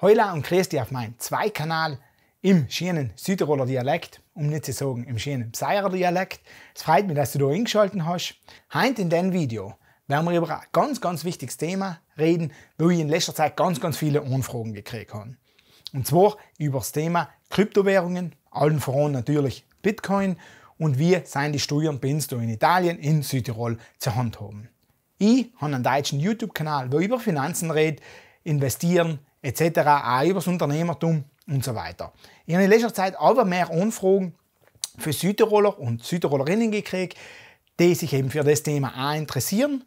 Heula und Christi auf meinem Zweikanal im schönen Südtiroler Dialekt, um nicht zu sagen im schönen Pseier Dialekt. Es freut mich, dass du da eingeschaltet hast. Heute in diesem Video werden wir über ein ganz, ganz wichtiges Thema reden, wo ich in letzter Zeit ganz, ganz viele Anfragen gekriegt habe. Und zwar über das Thema Kryptowährungen, allen voran natürlich Bitcoin und wie seien die Steuern bei uns in Italien, in Südtirol zu handhaben. Ich habe einen deutschen YouTube-Kanal, wo ich über Finanzen rede, investieren, etc., auch über das Unternehmertum und so weiter. Ich habe in letzter Zeit aber mehr Anfragen für Südtiroler und Südtirolerinnen gekriegt, die sich eben für das Thema auch interessieren.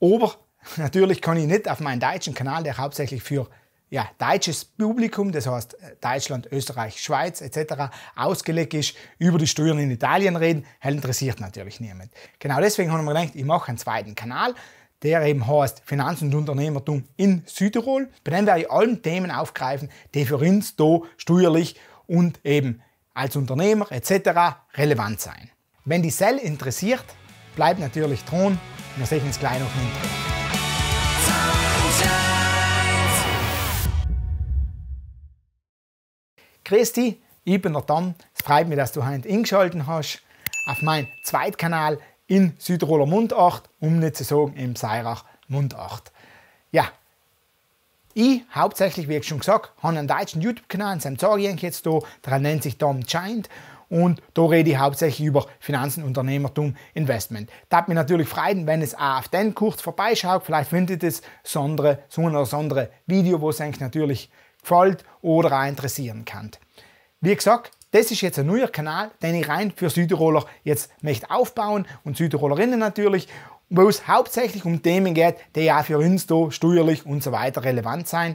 Aber natürlich kann ich nicht auf meinen deutschen Kanal, der hauptsächlich für ja, deutsches Publikum, das heißt äh, Deutschland, Österreich, Schweiz etc., ausgelegt ist, über die Steuern in Italien reden, das interessiert natürlich niemand. Genau deswegen haben wir gedacht, ich mache einen zweiten Kanal, der eben heißt Finanz und Unternehmertum in Südtirol. Bei dem werde ich allen Themen aufgreifen, die für uns da steuerlich und eben als Unternehmer etc. relevant sein. Wenn die Cell interessiert, bleibt natürlich dran. Wir sehen uns gleich noch im Christi, ich bin der Tom. Es freut mich, dass du heute eingeschaltet hast auf meinen Zweitkanal in Südtiroler Mundacht, um nicht zu sagen im Seirach Mundacht. Ja, ich hauptsächlich, wie ich schon gesagt habe, einen deutschen YouTube-Kanal, seinem zeige ich jetzt da, der nennt sich Dom Giant und da rede ich hauptsächlich über Finanzen, Unternehmertum, Investment. Da hat mich natürlich freuen, wenn es auch auf den kurz vorbeischaut, vielleicht findet es so ein oder andere Video, wo es euch natürlich gefällt oder auch interessieren kann. Wie gesagt, das ist jetzt ein neuer Kanal, den ich rein für Südtiroler jetzt möchte aufbauen und Südtirolerinnen natürlich, wo es hauptsächlich um Themen geht, die ja für uns da steuerlich und so weiter relevant sein.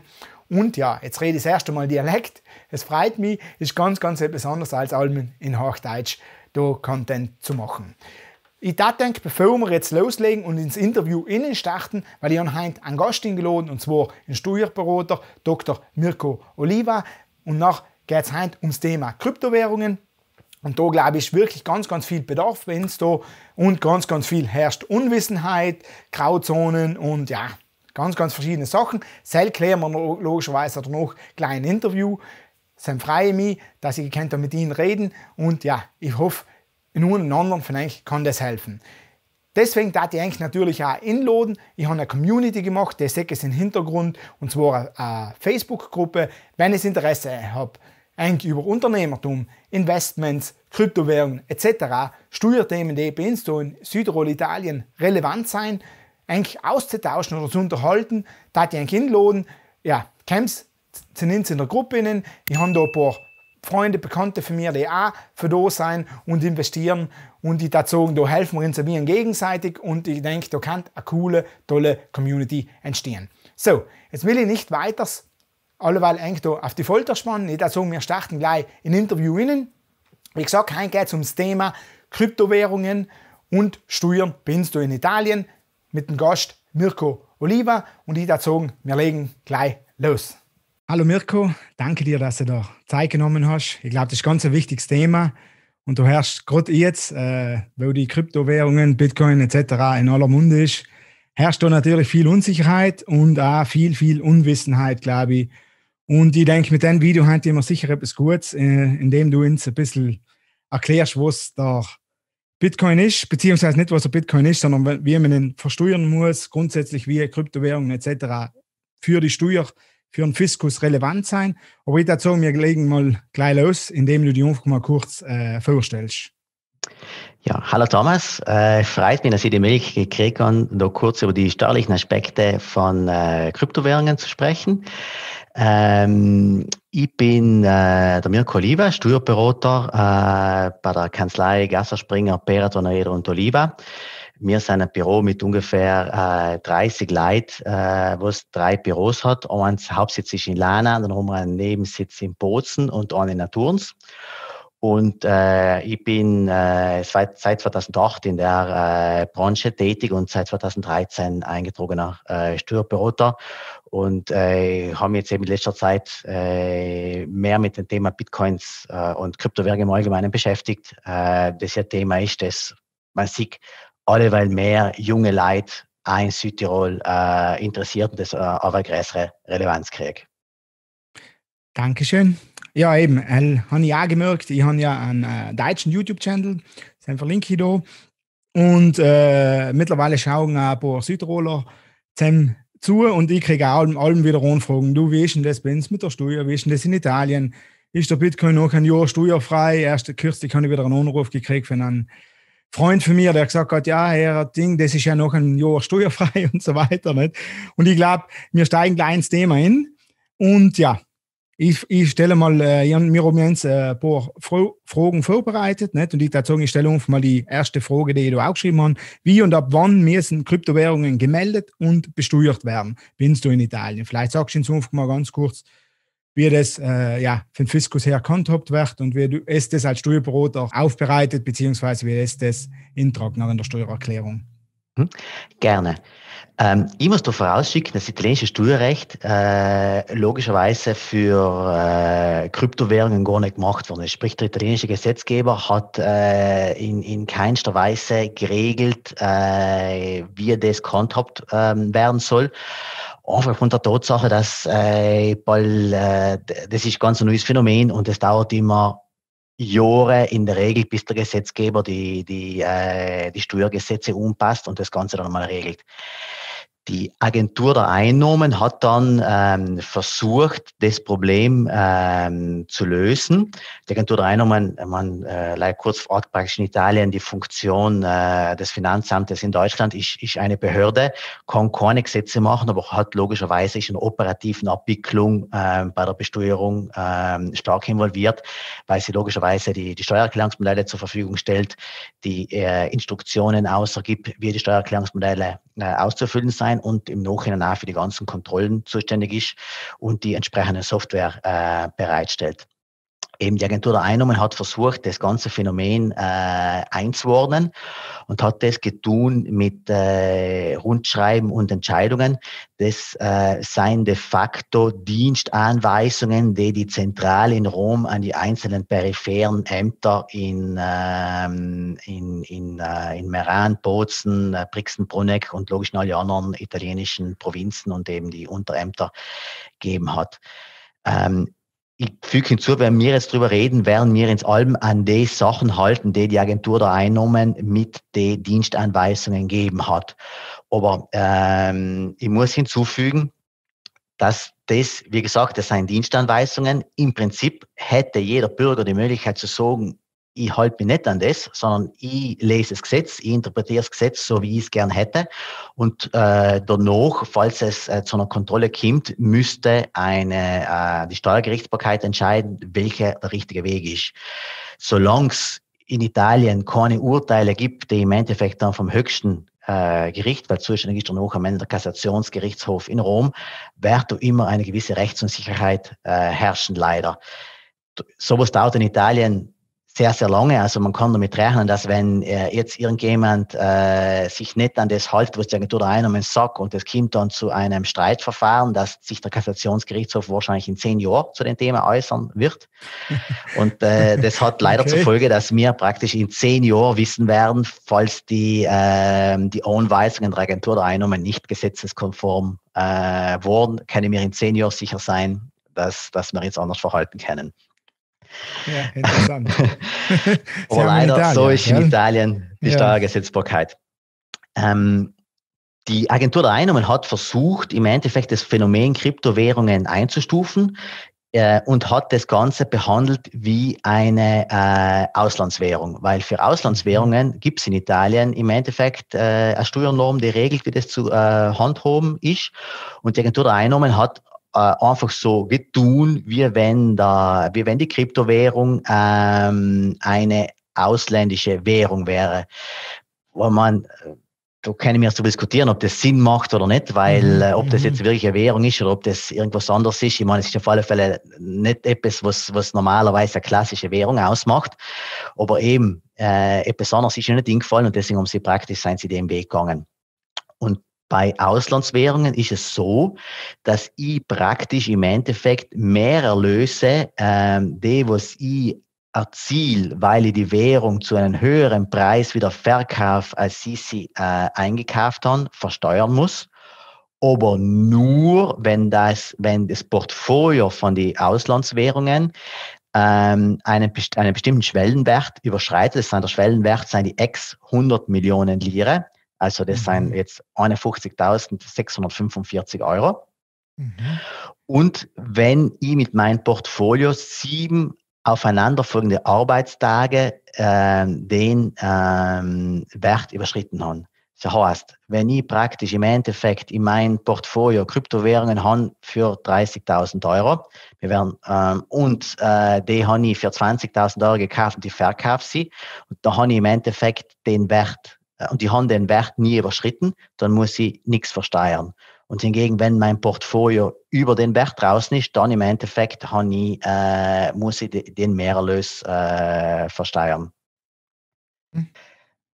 Und ja, jetzt rede ich das erste Mal Dialekt. Es freut mich, ist ganz, ganz etwas anderes als allem in Hochdeutsch da Content zu machen. Ich denke, bevor wir jetzt loslegen und ins Interview innen starten, weil ich anscheinend einen Gast eingeladen und zwar einen Steuerberater, Dr. Mirko Oliva. Und nach geht es heute ums Thema Kryptowährungen. Und da glaube ich wirklich ganz, ganz viel Bedarf, wenn es da und ganz, ganz viel herrscht Unwissenheit, Grauzonen und ja, ganz, ganz verschiedene Sachen. Selbst klären wir logischerweise noch ein kleines Interview. Dann freue mich, dass ich könnt mit Ihnen reden und ja, ich hoffe, nur einen anderen von euch kann das helfen. Deswegen darf ich eigentlich natürlich auch inladen. Ich habe eine Community gemacht, der sehe es im Hintergrund, und zwar eine äh, Facebook-Gruppe. Wenn ihr Interesse habt, eigentlich über Unternehmertum, Investments, Kryptowährungen etc. steuert MD Bensto in Südtirol, Italien relevant sein, eigentlich auszutauschen oder zu unterhalten, da die eigentlich hinladen, ja, Camps sind in der Gruppe innen, ich habe da ein paar Freunde, Bekannte von mir, die auch für da sein und investieren. Und die da dazu, da helfen wir uns gegenseitig und ich denke, da kann eine coole, tolle Community entstehen. So, jetzt will ich nicht weiters alleweil eng da auf die Folter spannen. Ich würde also, wir starten gleich ein Interview innen. Wie gesagt, heute geht es um das Thema Kryptowährungen und Steuern binst du in Italien mit dem Gast Mirko Oliva und ich würde wir legen gleich los. Hallo Mirko, danke dir, dass du da Zeit genommen hast. Ich glaube, das ist ein ganz wichtiges Thema und du hörst gerade jetzt, äh, weil die Kryptowährungen, Bitcoin etc. in aller Munde ist, herrscht da natürlich viel Unsicherheit und auch viel, viel Unwissenheit, glaube ich, und ich denke, mit dem Video haben die sicher etwas Gutes, äh, indem du uns ein bisschen erklärst, was da Bitcoin ist, beziehungsweise nicht, was ein Bitcoin ist, sondern wie man ihn versteuern muss, grundsätzlich wie Kryptowährungen etc. für die Steuer, für den Fiskus relevant sein. Aber ich dazu, wir legen mal gleich los, indem du die einfach mal kurz äh, vorstellst. Ja, hallo Thomas. Äh, freut mich, dass ich die Möglichkeit gekriegt habe, da kurz über die steuerlichen Aspekte von äh, Kryptowährungen zu sprechen. Ähm, ich bin äh, der Mirko Oliva, Steuerberater äh, bei der Kanzlei Gasserspringer, Springer, Peraton, Eder und Oliva. Wir sind ein Büro mit ungefähr äh, 30 Leuten, äh, wo es drei Büros hat. Eins Hauptsitz ist in Lana, dann haben wir einen Nebensitz in Bozen und einen in Naturns. Und äh, ich bin äh, seit, seit 2008 in der äh, Branche tätig und seit 2013 eingetragener äh, Steuerberater und äh, haben jetzt eben in letzter Zeit äh, mehr mit dem Thema Bitcoins äh, und Kryptowährungen im Allgemeinen beschäftigt. Äh, das ja Thema ist, dass man sieht, weil mehr junge Leute ein Südtirol äh, interessiert und das äh, eine größere Relevanz kriegt. Dankeschön. Ja, eben. Äh, habe ich auch gemerkt. Ich habe ja einen äh, deutschen YouTube-Channel, den verlinke ich da. Und äh, mittlerweile schauen auch ein paar Südtiroler zusammen zu und ich kriege auch allem wieder Anfragen. Du, wie ist denn das bei mit der Steuer? Wie ist denn das in Italien? Ist der Bitcoin noch ein Jahr steuerfrei? Erst kürzlich habe ich wieder einen Anruf gekriegt von einem Freund von mir, der gesagt hat, ja, Herr Ding, das ist ja noch ein Jahr steuerfrei und so weiter. Nicht? Und ich glaube, wir steigen gleich ins Thema hin. Und ja, ich, ich stelle mal, äh, Jan, wir haben jetzt äh, ein paar Fro Fragen vorbereitet. Nicht? Und ich würde stelle einfach mal die erste Frage, die du auch geschrieben hast. Wie und ab wann müssen Kryptowährungen gemeldet und besteuert werden, wenn du in Italien? Vielleicht sagst du uns mal ganz kurz, wie das äh, ja, vom Fiskus her gehandhabt wird und wie du es das als Steuerberater aufbereitet, beziehungsweise wie es das intragt nach in der Steuererklärung. Hm, gerne. Ähm, ich muss da vorausschicken, dass das italienische Steuerrecht äh, logischerweise für äh, Kryptowährungen gar nicht gemacht worden ist. Sprich, der italienische Gesetzgeber hat äh, in, in keinster Weise geregelt, äh, wie das gehandhabt ähm, werden soll. Einfach von der Tatsache, dass äh, bald, äh, das ist ganz ein neues Phänomen und es dauert immer Jahre in der Regel, bis der Gesetzgeber die, die, äh, die Steuergesetze umpasst und das Ganze dann mal regelt. Die Agentur der Einnahmen hat dann ähm, versucht, das Problem ähm, zu lösen. Die Agentur der Einnahmen, man äh, kurz vor Ort praktisch in Italien, die Funktion äh, des Finanzamtes in Deutschland ist, ist eine Behörde, kann keine Gesetze machen, aber hat logischerweise ist in der operativen Abwicklung äh, bei der Besteuerung äh, stark involviert, weil sie logischerweise die, die Steuererklärungsmodelle zur Verfügung stellt, die äh, Instruktionen außergibt, wie die Steuererklärungsmodelle äh, auszufüllen sein und im Nachhinein auch für die ganzen Kontrollen zuständig ist und die entsprechende Software äh, bereitstellt eben die Agentur der Einnahmen hat versucht, das ganze Phänomen äh, einzuordnen und hat das getun mit äh, Rundschreiben und Entscheidungen. Das äh, seien de facto Dienstanweisungen, die die Zentrale in Rom an die einzelnen peripheren Ämter in, ähm, in, in, äh, in Meran, Bozen, äh, Brixenbruneck und logisch alle anderen italienischen Provinzen und eben die Unterämter gegeben hat. Ähm, ich füge hinzu, wenn wir jetzt drüber reden, werden wir ins Alben an die Sachen halten, die die Agentur da einnommen mit den Dienstanweisungen gegeben hat. Aber ähm, ich muss hinzufügen, dass das, wie gesagt, das sind Dienstanweisungen. Im Prinzip hätte jeder Bürger die Möglichkeit zu sagen, ich halte mich nicht an das, sondern ich lese das Gesetz, ich interpretiere das Gesetz so, wie ich es gern hätte. Und äh, danach, falls es äh, zu einer Kontrolle kommt, müsste eine, äh, die Steuergerichtsbarkeit entscheiden, welcher der richtige Weg ist. Solange es in Italien keine Urteile gibt, die im Endeffekt dann vom höchsten äh, Gericht, weil zuständig ist dann auch am Ende der Kassationsgerichtshof in Rom, wird da immer eine gewisse Rechtsunsicherheit äh, herrschen, leider. Sowas dauert in Italien sehr, sehr lange. Also man kann damit rechnen, dass wenn äh, jetzt irgendjemand äh, sich nicht an das hält, was die Agentur da einnehmen sagt und es kommt dann zu einem Streitverfahren, dass sich der Kassationsgerichtshof wahrscheinlich in zehn Jahren zu dem Thema äußern wird. Und äh, das hat leider okay. zur Folge, dass wir praktisch in zehn Jahren wissen werden, falls die, äh, die Anweisungen der Agentur der Einnahmen nicht gesetzeskonform äh, wurden, können wir in zehn Jahren sicher sein, dass, dass wir jetzt anders verhalten können. Ja, interessant. Aber leider, Italien, so ist in Italien die ja. Steuergesetzbarkeit. Ähm, die Agentur der Einnahmen hat versucht, im Endeffekt das Phänomen Kryptowährungen einzustufen äh, und hat das Ganze behandelt wie eine äh, Auslandswährung, weil für Auslandswährungen mhm. gibt es in Italien im Endeffekt äh, eine Steuernorm, die regelt, wie das zu äh, handhaben ist. Und die Agentur der Einnahmen hat äh, einfach so, wir wie wenn, da, wir wenn die Kryptowährung ähm, eine ausländische Währung wäre. Wo man, äh, da kann ich mir so diskutieren, ob das Sinn macht oder nicht, weil mhm. äh, ob das jetzt mhm. wirklich eine Währung ist oder ob das irgendwas anderes ist. Ich meine, es ist auf alle Fälle nicht etwas, was, was normalerweise eine klassische Währung ausmacht. Aber eben, äh, etwas anderes ist ihnen nicht eingefallen und deswegen haben sie praktisch, sind sie den Weg gegangen. Und bei Auslandswährungen ist es so, dass ich praktisch im Endeffekt mehr Erlöse, ähm, die, was ich erziele, weil ich die Währung zu einem höheren Preis wieder verkaufe, als ich sie äh, eingekauft habe, versteuern muss. Aber nur, wenn das, wenn das Portfolio von den Auslandswährungen ähm, einen, einen bestimmten Schwellenwert überschreitet. Das sind der Schwellenwert, sind die x 100 Millionen Lire. Also das sind mhm. jetzt 51.645 Euro. Mhm. Und wenn ich mit meinem Portfolio sieben aufeinanderfolgende Arbeitstage äh, den ähm, Wert überschritten habe. Das heißt, wenn ich praktisch im Endeffekt in mein Portfolio Kryptowährungen habe für 30.000 Euro wir werden, ähm, und äh, die habe ich für 20.000 Euro gekauft und die verkaufe sie, und da habe ich im Endeffekt den Wert äh, und die haben den Wert nie überschritten, dann muss ich nichts versteuern. Und hingegen, wenn mein Portfolio über den Wert draußen ist, dann im Endeffekt ich, äh, muss ich den Mehrerlös äh, versteuern. Hm.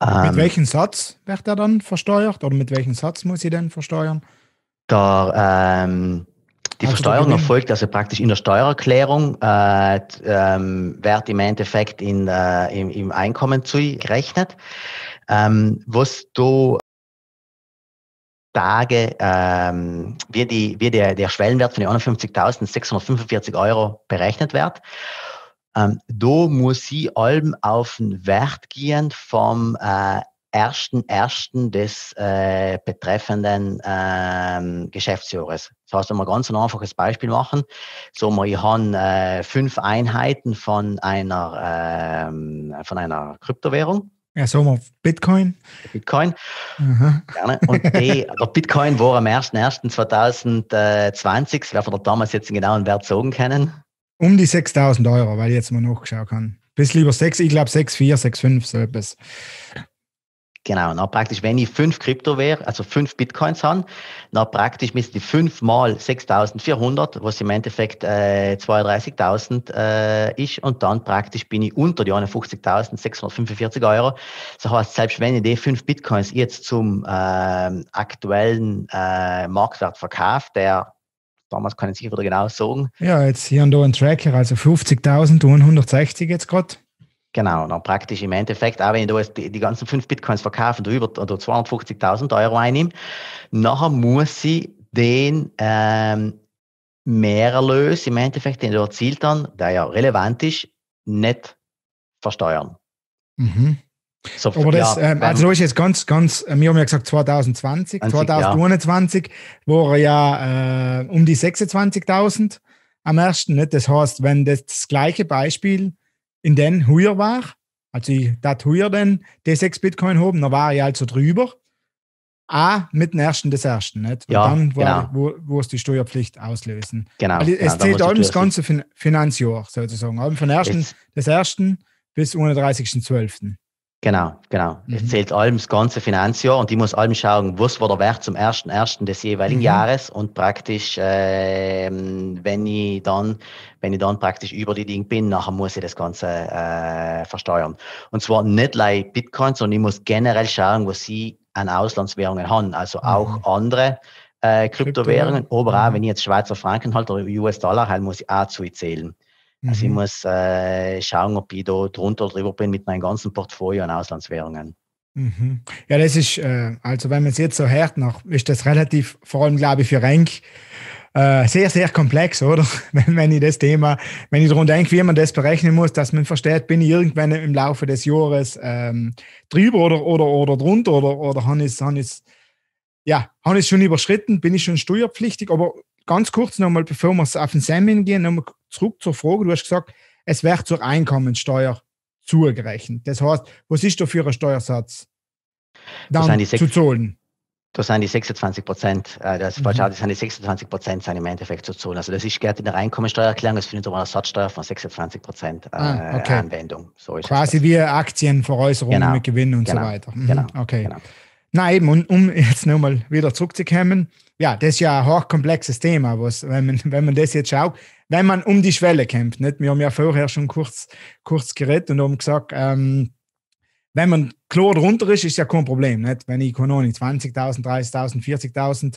Ähm, mit welchem Satz wird er dann versteuert oder mit welchem Satz muss ich denn versteuern? Der, ähm, die also, Versteuerung erfolgt also praktisch in der Steuererklärung, äh, ähm, wird im Endeffekt in, äh, im, im Einkommen zugerechnet. Ähm, was du Tage, ähm, wie, die, wie der, der Schwellenwert von den 51.645 Euro berechnet wird. Ähm, da muss ich allem auf den Wert gehen vom äh, ersten ersten des äh, betreffenden ähm, Geschäftsjahres. Das heißt, wenn wir ganz ein einfaches Beispiel machen, so wir ich habe äh, fünf Einheiten von einer ähm, von einer Kryptowährung ja, sagen wir Bitcoin. Bitcoin. Aha. Gerne. Und die, aber Bitcoin war am 1.1.2020, wer von der damals jetzt den genauen Wert sagen können? Um die 6000 Euro, weil ich jetzt mal nachgeschaut kann. Bis lieber 6, ich glaube 6,4, 6,5, so etwas. Genau, na praktisch, wenn ich fünf Krypto wäre, also fünf Bitcoins habe, na praktisch müsste die fünf mal 6.400, was im Endeffekt äh, 32.000 äh, ist, und dann praktisch bin ich unter die 51.645 Euro. Das heißt, selbst wenn ich die fünf Bitcoins jetzt zum äh, aktuellen äh, Marktwert verkaufe, der damals kann ich sicher wieder genau sagen. Ja, jetzt hier und da ein Tracker, also 50.160 jetzt gerade. Genau, dann praktisch im Endeffekt, auch wenn du jetzt die, die ganzen fünf Bitcoins verkaufen, du über oder 250.000 Euro einnimmst, nachher muss sie den ähm, Mehrerlös im Endeffekt, den du erzielt dann, der ja relevant ist, nicht versteuern. Mhm. So, aber das, ja, ähm, also ist jetzt ganz, ganz, äh, wir haben ja gesagt 2020, 20, 2021 ja. waren ja äh, um die 26.000 am ersten. Nicht? Das heißt, wenn das, das gleiche Beispiel in den höher war, als ich dat höher denn die 6 Bitcoin hoben, da war ich also drüber. A mit dem ersten des ersten, nicht? Und ja, dann, wo, genau. wo, wo es die Steuerpflicht auslösen. Genau. Also es genau, zählt allem das ganze fin Finanzjahr sozusagen. von ersten des ersten bis 31.12. Genau, genau. Mhm. Es zählt allem das ganze Finanzjahr und ich muss allem schauen, was war der Wert zum 1.1. des jeweiligen mhm. Jahres und praktisch, äh, wenn ich dann, wenn ich dann praktisch über die Dinge bin, nachher muss ich das Ganze äh, versteuern. Und zwar nicht like Bitcoin, sondern ich muss generell schauen, was sie an Auslandswährungen haben, also mhm. auch andere äh, Kryptowährungen, aber auch mhm. wenn ich jetzt Schweizer Franken halt oder US-Dollar halte, muss ich auch zu zählen. Also ich mhm. muss äh, schauen, ob ich da drunter oder drüber bin mit meinem ganzen Portfolio an Auslandswährungen. Mhm. Ja, das ist, äh, also wenn man es jetzt so hört, noch, ist das relativ, vor allem glaube ich für Renk, äh, sehr, sehr komplex, oder? Wenn, wenn ich das Thema, wenn ich darum denke, wie man das berechnen muss, dass man versteht, bin ich irgendwann im Laufe des Jahres ähm, drüber oder, oder, oder drunter oder, oder habe ich es ja, hab schon überschritten, bin ich schon steuerpflichtig, aber ganz kurz nochmal, bevor wir auf den Semin gehen, nochmal zurück zur Frage, du hast gesagt, es wird zur Einkommensteuer zugerechnet. Das heißt, was ist da für ein Steuersatz dann zu zahlen? Das sind die 26 Prozent, äh, das, mhm. das sind die 26 Prozent im Endeffekt zu zahlen. Also das ist gerade in der Einkommensteuererklärung, das findet aber eine Satzsteuer von 26 Prozent äh, ah, okay. Anwendung. So Quasi wie Aktienveräußerungen genau. mit Gewinn und genau. so weiter. Mhm. Genau. Okay. Genau. Na eben, und um jetzt nochmal wieder zurückzukommen, ja, das ist ja ein hochkomplexes Thema, was, wenn man, wenn man das jetzt schaut, wenn man um die Schwelle kämpft. Nicht? Wir haben ja vorher schon kurz, kurz geredet und haben gesagt, ähm, wenn man klar drunter ist, ist ja kein Problem. Nicht? Wenn ich, keine Ahnung, 20.000, 30.000, 40.000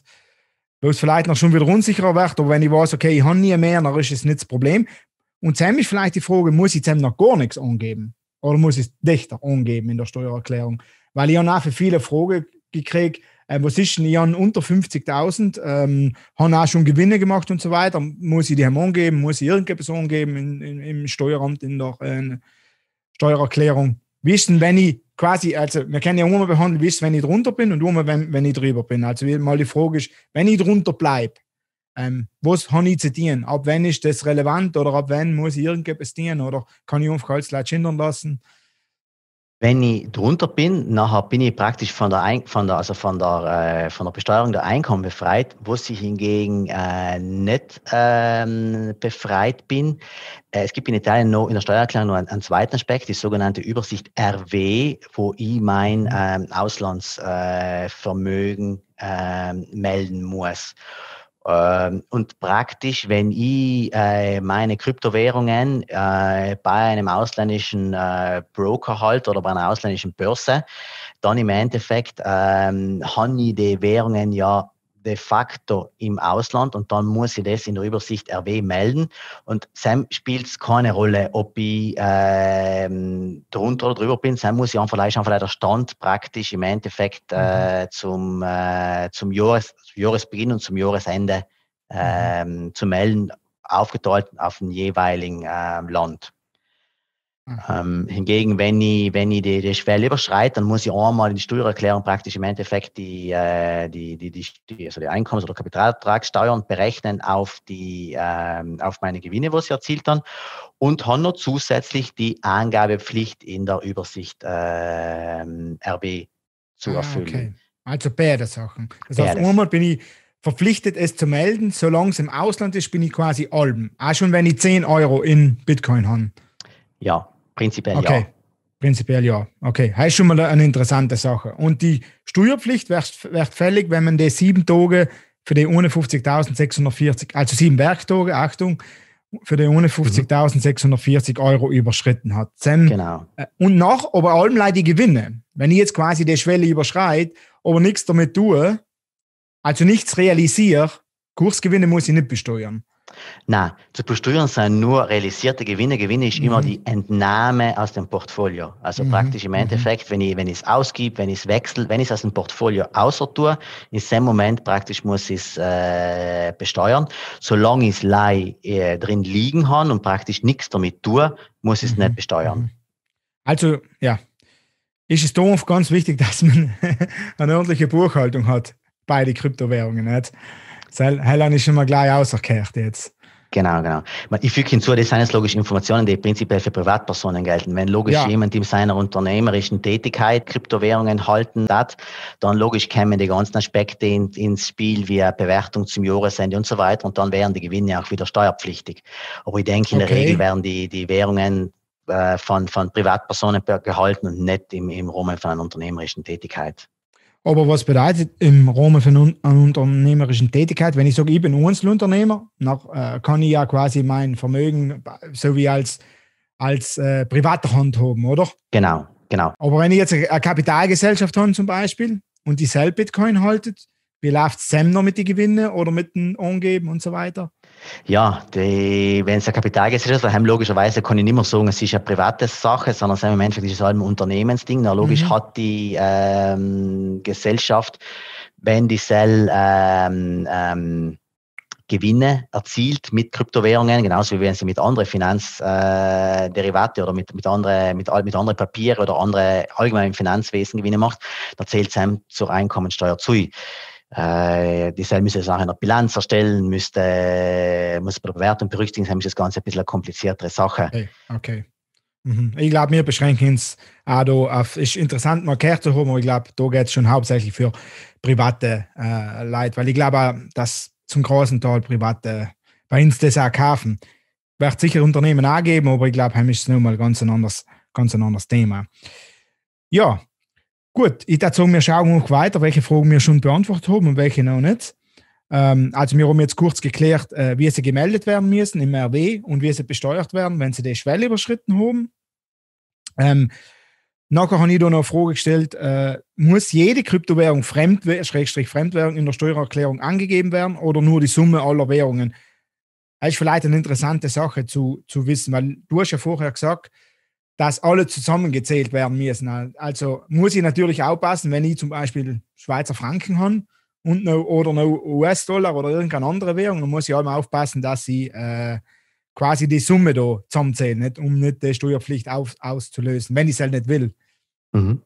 wo es vielleicht noch schon wieder unsicherer wird, aber wenn ich weiß, okay, ich habe nie mehr, dann ist es nicht das Problem. Und dann ist vielleicht die Frage, muss ich dem noch gar nichts angeben? Oder muss ich es dichter angeben in der Steuererklärung? Weil ich habe auch für viele Fragen gekriegt, äh, was ist denn, ich habe unter 50.000, ähm, habe auch schon Gewinne gemacht und so weiter, muss ich die Hormon geben, muss ich irgendeine Person geben in, in, im Steueramt, in der äh, Steuererklärung. Wissen, wenn ich quasi, also wir können ja immer behandeln, wissen, wenn ich drunter bin und immer, wenn, wenn ich drüber bin. Also wie, mal die Frage ist, wenn ich drunter bleibe, ähm, was habe ich zu dienen? Ab wann ist das relevant oder ab wann muss ich irgendetwas dienen oder kann ich auf Holz schindern lassen? Wenn ich drunter bin, nachher bin ich praktisch von der, Ein von der, also von der, äh, von der Besteuerung der Einkommen befreit. Wo ich hingegen äh, nicht ähm, befreit bin, äh, es gibt in Italien noch in der Steuererklärung noch einen, einen, zweiten Aspekt, die sogenannte Übersicht RW, wo ich mein ähm, Auslandsvermögen äh, ähm, melden muss. Ähm, und praktisch, wenn ich äh, meine Kryptowährungen äh, bei einem ausländischen äh, Broker halte oder bei einer ausländischen Börse, dann im Endeffekt ähm, habe ich die Währungen ja de facto im Ausland und dann muss ich das in der Übersicht RW melden. Und Sam spielt es keine Rolle, ob ich ähm, drunter oder drüber bin. Sam muss ich einfach leider einfach der Stand praktisch im Endeffekt äh, mhm. zum, äh, zum, Jahres, Jahresbeginn und zum Jahresende mhm. Ähm, zu melden, aufgeteilt auf den jeweiligen äh, Land. Mhm. Ähm, hingegen, wenn ich, wenn ich die, die Schwelle überschreite, dann muss ich einmal in die Steuererklärung praktisch im Endeffekt die, äh, die, die, die, also die Einkommens- oder Kapitalertragssteuern berechnen auf, die, ähm, auf meine Gewinne, was ich erzielt habe, und habe noch zusätzlich die Angabepflicht in der Übersicht äh, RB zu ah, erfüllen. okay. Also beide Sachen. Das heißt, einmal bin ich verpflichtet, es zu melden, solange es im Ausland ist, bin ich quasi Alben. Auch schon, wenn ich 10 Euro in Bitcoin habe. Ja, Prinzipiell okay. ja. Prinzipiell ja. Okay, heißt schon mal eine interessante Sache. Und die Steuerpflicht wird fällig, wenn man die sieben Tage für die ohne 50.640, also sieben Werktage, Achtung, für die ohne 51.640 mhm. Euro überschritten hat. Sam, genau. Äh, und noch, aber allem leider die Gewinne. Wenn ich jetzt quasi die Schwelle überschreite, aber nichts damit tue, also nichts realisiere, Kursgewinne muss ich nicht besteuern. Na, zu besteuern sind nur realisierte Gewinne. Gewinne ist mhm. immer die Entnahme aus dem Portfolio. Also mhm. praktisch im mhm. Endeffekt, wenn ich, wenn ich es ausgib, wenn ich es wechsle, wenn ich es aus dem Portfolio außer tue, in dem Moment praktisch muss ich es äh, besteuern. Solange ich es lei äh, drin liegen habe und praktisch nichts damit tue, muss ich es mhm. nicht besteuern. Mhm. Also, ja, ist es doch ganz wichtig, dass man eine ordentliche Buchhaltung hat bei den Kryptowährungen. Nicht? Weil ist immer gleich ausgekehrt jetzt. Genau, genau. Ich füge hinzu, das sind jetzt logisch Informationen, die prinzipiell für Privatpersonen gelten. Wenn logisch ja. jemand in seiner unternehmerischen Tätigkeit Kryptowährungen halten hat, dann logisch kämen die ganzen Aspekte in, ins Spiel, wie eine Bewertung zum Jahresende und so weiter. Und dann wären die Gewinne auch wieder steuerpflichtig. Aber ich denke, in der Regel werden die, die Währungen äh, von, von Privatpersonen gehalten und nicht im, im Rahmen von einer unternehmerischen Tätigkeit. Aber was bedeutet im Rahmen von einer unternehmerischen Tätigkeit, wenn ich sage, ich bin Einzelunternehmer, nach, äh, kann ich ja quasi mein Vermögen so wie als, als äh, private Hand haben, oder? Genau, genau. Aber wenn ich jetzt eine Kapitalgesellschaft habe zum Beispiel und die selbst Bitcoin haltet, wie läuft es noch mit den Gewinnen oder mit dem Angeben und so weiter? Ja, wenn es eine Kapitalgesellschaft haben, logischerweise kann ich nicht mehr sagen, es ist eine private Sache, sondern im Endeffekt ist es halt ein Unternehmensding. Na, logisch mhm. hat die ähm, Gesellschaft, wenn die Cell ähm, ähm, Gewinne erzielt mit Kryptowährungen, genauso wie wenn sie mit anderen Finanzderivate äh, oder mit, mit, andere, mit, mit anderen Papieren oder andere allgemein Finanzwesen Gewinne macht, dann zählt es einem zur Einkommensteuer zu. Äh, die deshalb müsste ich nachher eine Bilanz erstellen, müsste, muss bei der Bewertung berücksichtigen, deshalb ist das Ganze ein bisschen eine kompliziertere Sache. Okay. okay. Mhm. Ich glaube, wir beschränken uns auch da auf, ist interessant mal markiert zu haben, aber ich glaube, da geht es schon hauptsächlich für private äh, Leute, weil ich glaube, dass zum großen Teil private bei uns das auch kaufen. Wird sicher Unternehmen angeben, aber ich glaube, heim ist es mal ganz ein anderes, ganz ein anderes Thema. Ja, Gut, ich würde sagen, wir schauen noch weiter, welche Fragen wir schon beantwortet haben und welche noch nicht. Ähm, also wir haben jetzt kurz geklärt, äh, wie sie gemeldet werden müssen im RW und wie sie besteuert werden, wenn sie die Schwelle überschritten haben. Ähm, nachher habe ich da noch eine Frage gestellt, äh, muss jede Kryptowährung Fremdwährung in der Steuererklärung angegeben werden oder nur die Summe aller Währungen? Das ist vielleicht eine interessante Sache zu, zu wissen, weil du hast ja vorher gesagt, dass alle zusammengezählt werden müssen. Also muss ich natürlich aufpassen, wenn ich zum Beispiel Schweizer Franken habe und noch, oder noch US-Dollar oder irgendeine andere Währung, dann muss ich auch immer aufpassen, dass sie äh, quasi die Summe da zusammenzählen, nicht, um nicht die Steuerpflicht auf, auszulösen, wenn ich es halt nicht will. Mhm.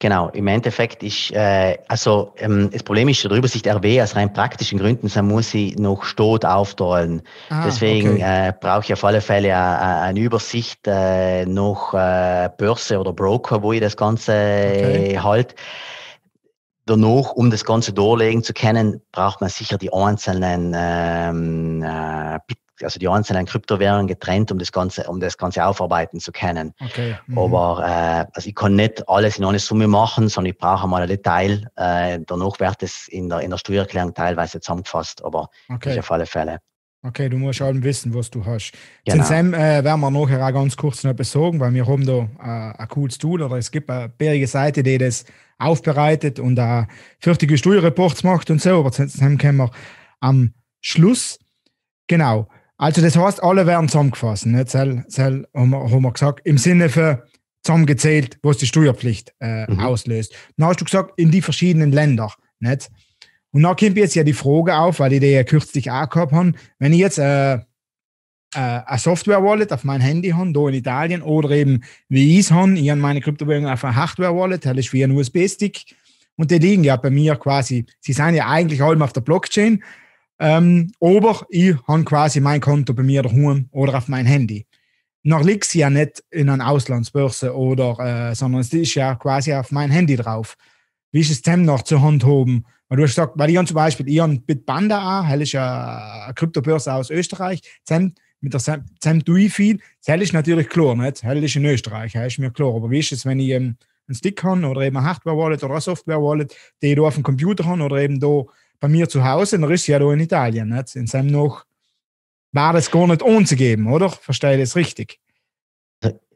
Genau, im Endeffekt ist, äh, also ähm, das Problem ist, der Übersicht RW aus rein praktischen Gründen, da muss ich noch Stot aufteilen. Ah, Deswegen okay. äh, brauche ich auf alle Fälle eine, äh, äh, eine Übersicht äh, noch äh, Börse oder Broker, wo ich das Ganze okay. Äh, halt. Danach, um das Ganze durchlegen zu können, braucht man sicher die einzelnen ähm, äh, also die einzelnen Kryptowährungen getrennt, um das Ganze, um das Ganze aufarbeiten zu können. Okay. Mhm. Aber äh, also ich kann nicht alles in eine Summe machen, sondern ich brauche mal ein Detail. Äh, danach wird es in der, in der Steuererklärung teilweise zusammengefasst, aber okay. nicht auf alle Fälle. Okay, du musst allem wissen, was du hast. Genau. Zu dem äh, werden wir nachher auch ganz kurz noch besorgen, weil wir haben da äh, ein cooles Tool oder es gibt eine bärige Seite, die das aufbereitet und auch fertige Steuerreports macht und so, aber zum Sam können wir am Schluss. Genau. Also das heißt, alle werden zusammengefasst. Nicht? Sel, sel, haben, haben wir gesagt, im Sinne von zusammengezählt, was die Steuerpflicht äh, mhm. auslöst. Dann hast du gesagt, in die verschiedenen Länder. Nicht? Und dann kommt jetzt ja die Frage auf, weil ich die ja kürzlich auch gehabt haben, wenn ich jetzt äh, äh, eine Software-Wallet auf mein Handy habe, da in Italien, oder eben wie ich es habe, ich habe meine Kryptowährung auf ein Hardware-Wallet, das ist wie ein USB-Stick, und die liegen ja bei mir quasi, sie sind ja eigentlich allem auf der Blockchain, ähm, aber ich habe quasi mein Konto bei mir daheim oder auf mein Handy. Noch liegt es ja nicht in einer Auslandsbörse oder, äh, sondern es ist ja quasi auf mein Handy drauf. Wie ist es dem noch zu handhaben? Weil du hast gesagt, weil ich habe zum Beispiel, ich habe Bitbanda an, das ist ja eine Kryptobörse aus Österreich, Zem, mit der Zem, Zem ich viel, das ist natürlich klar, nicht? Das ist in Österreich, das ist mir klar. Aber wie ist es, wenn ich ähm, einen Stick habe oder eben ein Hardware-Wallet oder ein Software-Wallet, die ich da auf dem Computer habe oder eben da bei mir zu Hause, er ist ja da in Italien. Nicht? In seinem noch war das gar nicht ohne zu geben, oder? Verstehe ich das richtig?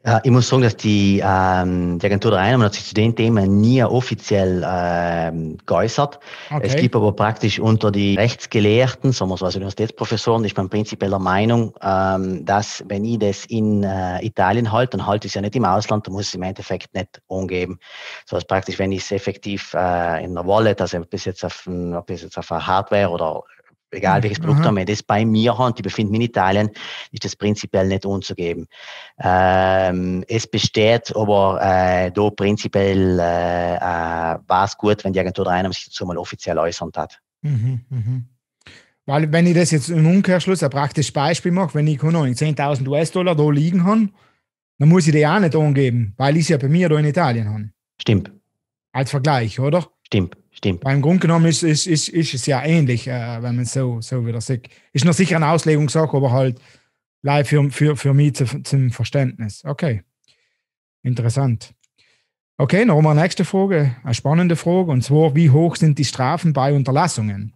Ich ah, muss sagen, dass die, ähm, die Agentur der Einnahmen hat sich zu dem Thema nie offiziell ähm, geäußert. Okay. Es gibt aber praktisch unter die Rechtsgelehrten, sagen wir so, also Universitätsprofessoren, ist man prinzipiell der Meinung, ähm, dass wenn ich das in äh, Italien halte, dann halte ich es ja nicht im Ausland, dann muss ich es im Endeffekt nicht umgeben. So was praktisch, wenn ich es effektiv äh, in der Wallet, also bis jetzt auf, bis jetzt auf Hardware oder egal welches Produkt mhm. am Ende ist, bei mir und ich befinde mich in Italien, ist das prinzipiell nicht unzugeben. Ähm, es besteht aber äh, da prinzipiell äh, äh, war es gut, wenn die Agentur rein Einnahmen sich dazu mal offiziell äußern hat. Mhm, mh. Weil wenn ich das jetzt im Umkehrschluss ein praktisches Beispiel mache, wenn ich 10.000 US-Dollar da liegen habe, dann muss ich die auch nicht angeben, weil ich es ja bei mir da in Italien habe. Stimmt. Als Vergleich, oder? Stimmt. Stimmt. Beim Grund genommen ist, ist, ist, ist es ja ähnlich, äh, wenn man so, so wieder sieht. Ist noch sicher eine Auslegungssache, aber halt live für, für, für mich zu, zum Verständnis. Okay. Interessant. Okay, nochmal eine nächste Frage, eine spannende Frage, und zwar, wie hoch sind die Strafen bei Unterlassungen?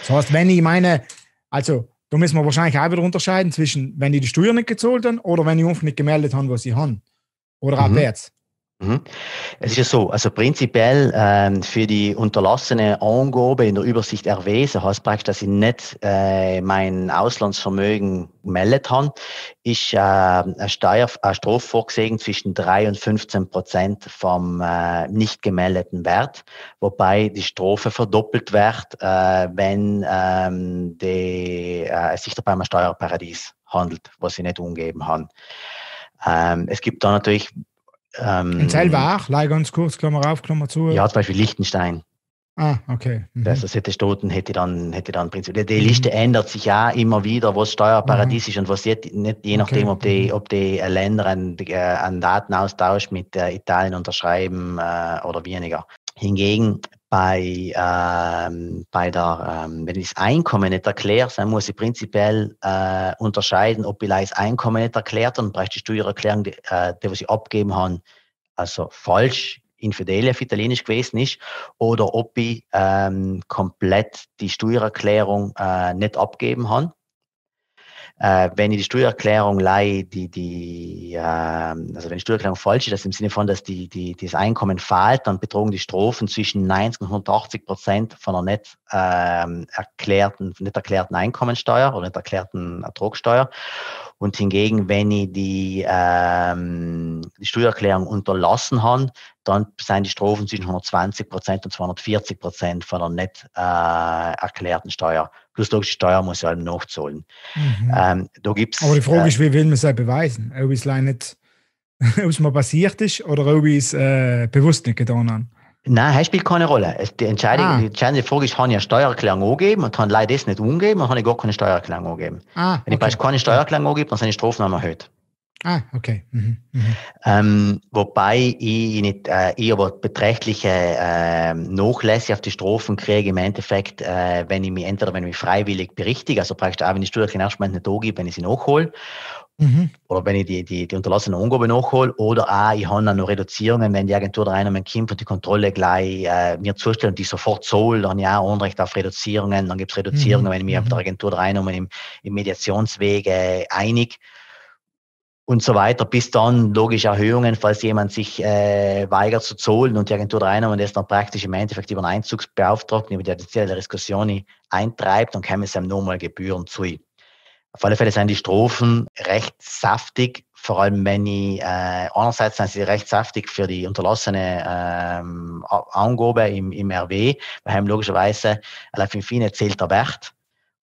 Das heißt, wenn ich meine, also da müssen wir wahrscheinlich auch wieder unterscheiden zwischen, wenn die die Steuern nicht gezahlt haben oder wenn die einfach nicht gemeldet haben, was sie haben. Oder mhm. ab Mhm. Es ist ja so, also prinzipiell ähm, für die unterlassene Angabe in der Übersicht erwiesen, heißt praktisch, dass ich nicht äh, mein Auslandsvermögen gemeldet habe, ist äh, eine, Steuer, eine Strafe vorgesehen zwischen 3 und 15 Prozent vom äh, nicht gemeldeten Wert, wobei die Strophe verdoppelt wird, äh, wenn ähm, die, äh, es sich dabei um ein Steuerparadies handelt, was ich nicht umgeben habe. Ähm, es gibt da natürlich ähm, und selber auch, ganz kurz, Klammer auf, Klammer zu. Ja, zum Beispiel Liechtenstein. Ah, okay. Mhm. Das, das hätte Stoten, hätte dann, hätte dann prinzipiell. Die mhm. Liste ändert sich ja immer wieder, was Steuerparadies mhm. ist und was jetzt, nicht, je nachdem, okay. ob die, mhm. ob die Länder einen, äh, einen Datenaustausch mit äh, Italien unterschreiben äh, oder weniger. Hingegen bei, ähm, bei der, ähm, wenn ich das Einkommen nicht erkläre, dann muss ich prinzipiell äh, unterscheiden, ob ich das Einkommen nicht erklärt und brauche die Steuererklärung, die, äh, die was ich abgeben habe, also falsch, infidel auf Italienisch gewesen ist, oder ob ich ähm, komplett die Steuererklärung äh, nicht abgeben habe äh, wenn ich die Steuererklärung leihe, die, die, äh, also wenn die Steuererklärung falsch ist, das im Sinne von, dass die, die, das Einkommen fehlt, dann betrugen die Strophen zwischen 90 und 180 Prozent von der nicht, äh, erklärten, nicht erklärten Einkommensteuer oder nicht erklärten Ertragssteuer. Und hingegen, wenn ich die, ähm, die Steuererklärung unterlassen habe, dann sind die Strophen zwischen 120 Prozent und 240 Prozent von der nicht äh, erklärten Steuer. Plus logische Steuer muss ich halt nachzahlen. Mhm. Ähm, da gibt's, Aber die Frage äh, ist, wie will man es beweisen? Ob es nicht ob es mal passiert ist oder ob ich es äh, bewusst nicht getan habe. Nein, das spielt keine Rolle. Die Entscheidung, ah. die entscheidende Frage ist, habe ich eine Steuererklärung angegeben und habe leider das nicht umgeben und habe ich gar keine Steuererklärung angegeben. Ah, okay. Wenn ich beispielsweise keine Steuererklärung angebe, dann sind die Strafnahmen erhöht. Ah, okay. Mhm. Mhm. Ähm, wobei ich, nicht, äh, ich aber beträchtliche äh, Nachlässe auf die Strophen kriege im Endeffekt, äh, wenn ich mich entweder wenn ich mich freiwillig berichtige, also praktisch auch wenn ich die Steuererklärung nicht angebe, wenn ich sie nachhole, Mhm. Oder wenn ich die, die, die unterlassene Umgabe nachhole. Oder auch, ich habe dann noch Reduzierungen, wenn die Agentur da reinkommt Kind und die Kontrolle gleich äh, mir zustellt und die sofort zahlt, dann ja Unrecht auf Reduzierungen. Dann gibt es Reduzierungen, mhm. wenn ich mich auf der mhm. Agentur reinkomme, im, im Mediationsweg einig und so weiter, bis dann logisch Erhöhungen, falls jemand sich äh, weigert zu zahlen und die Agentur reinnehmen und das dann praktisch im Endeffekt über einen Einzugsbeauftragten, über die offizielle Diskussion eintreibt, dann kämen es einem nochmal Gebühren zu. Auf alle Fälle sind die Strophen recht saftig, vor allem wenn ich, äh, einerseits sind sie recht saftig für die unterlassene ähm, Angabe im, im RW. weil haben logischerweise alle fünf zählt der Wert.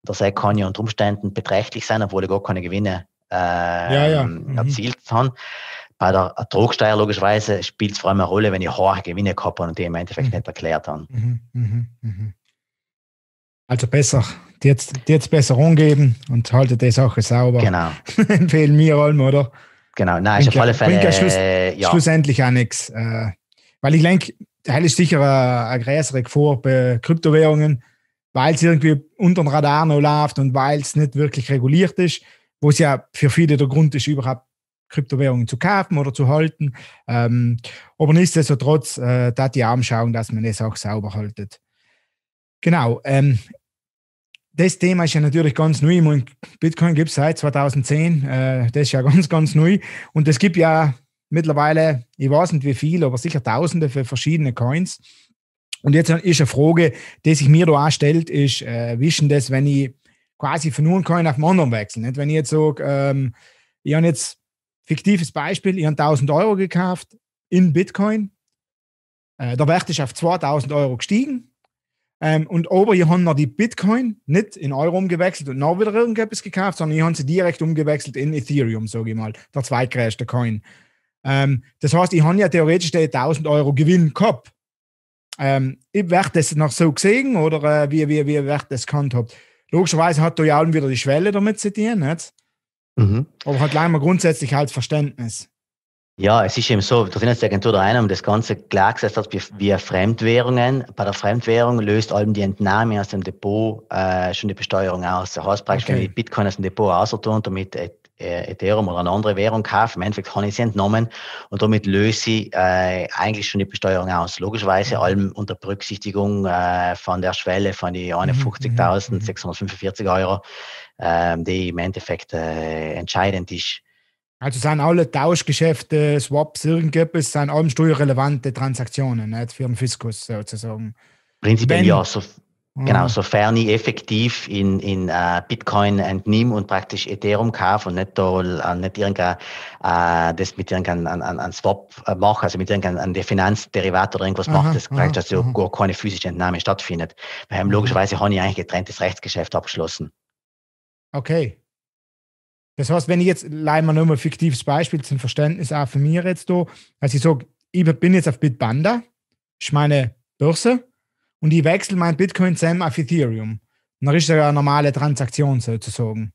Das kann ja unter Umständen beträchtlich sein, obwohl ich gar keine Gewinne äh, ja, ja. Mhm. erzielt habe. Bei der Drogsteuer logischerweise spielt es vor allem eine Rolle, wenn ich hohe Gewinne gehabt habe und die im Endeffekt mhm. nicht erklärt habe. Mhm. Mhm. mhm. Also besser die jetzt, die jetzt Besserung geben und haltet die Sache sauber. Genau. Empfehlen wir allem, oder? Genau, nein, bringt, auf alle Fälle. ja, Schluss, äh, ja. schlussendlich auch nichts. Äh, weil ich denke, das ist sicher eine, eine größere Gefahr bei Kryptowährungen, weil es irgendwie unter dem Radar noch läuft und weil es nicht wirklich reguliert ist, wo es ja für viele der Grund ist, überhaupt Kryptowährungen zu kaufen oder zu halten. Ähm, aber nichtsdestotrotz, äh, da die Arm schauen, dass man es auch sauber haltet. Genau. Ähm, das Thema ist ja natürlich ganz neu. Ich Meine, Bitcoin gibt es seit 2010. Äh, das ist ja ganz, ganz neu. Und es gibt ja mittlerweile, ich weiß nicht wie viel, aber sicher Tausende für verschiedene Coins. Und jetzt ist eine Frage, die sich mir da auch stellt, ist, äh, wischen das, wenn ich quasi von einem Coin auf den anderen wechsle? Nicht? Wenn ich jetzt sage, ähm, ich habe jetzt fiktives Beispiel, ich habe 1000 Euro gekauft in Bitcoin, äh, der Wert ist auf 2000 Euro gestiegen ähm, und aber ich habe noch die Bitcoin nicht in Euro umgewechselt und noch wieder irgendetwas gekauft, sondern ich habe sie direkt umgewechselt in Ethereum, sage ich mal, der zweitgrößte Coin. Ähm, das heißt, ich habe ja theoretisch den 1000 Euro Gewinn gehabt. Ähm, ich werde das noch so gesehen oder äh, wie, wie, wie wird das gehandhabt? Logischerweise hat du ja auch wieder die Schwelle damit zu tun, nicht? Mhm. aber hat mal grundsätzlich halt Verständnis. Ja, es ist eben so, der Finanzagentur der Einnahmen das Ganze klar klargesetzt hat via Fremdwährungen. Bei der Fremdwährung löst allem die Entnahme aus dem Depot äh, schon die Besteuerung aus. Das heißt praktisch, okay. wenn ich Bitcoin aus dem Depot aus und damit e-, äh, Ethereum oder eine andere Währung kaufe, im Endeffekt habe ich sie entnommen und damit löse ich äh, eigentlich schon die Besteuerung aus. Logischerweise mhm. allem unter Berücksichtigung äh, von der Schwelle von die mhm, mhm, mhm, 51.645 Euro, äh, die im Endeffekt äh, entscheidend ist. Also sind alle Tauschgeschäfte, Swaps, irgendetwas, sind alle steuerrelevante Transaktionen nicht? für den Fiskus sozusagen. Prinzipiell Wenn, ja, so, ah. genau, sofern ich effektiv in, in uh, Bitcoin entnehme und praktisch Ethereum kaufe und nicht, uh, nicht irgendein, uh, das mit irgendeinem an, an, an Swap mache, also mit irgendeinem Finanzderivat oder irgendwas mache, das praktisch also gar keine physische Entnahme stattfindet. Weil mhm. logischerweise habe ich eigentlich getrenntes Rechtsgeschäft abgeschlossen. Okay, das heißt, wenn ich jetzt leider nur mal ein fiktives Beispiel zum Verständnis auch für mich jetzt da, also ich sage, ich bin jetzt auf Bitbanda, ist meine Börse und ich wechsle mein Bitcoin zusammen auf Ethereum. Und dann ist das ja eine normale Transaktion sozusagen.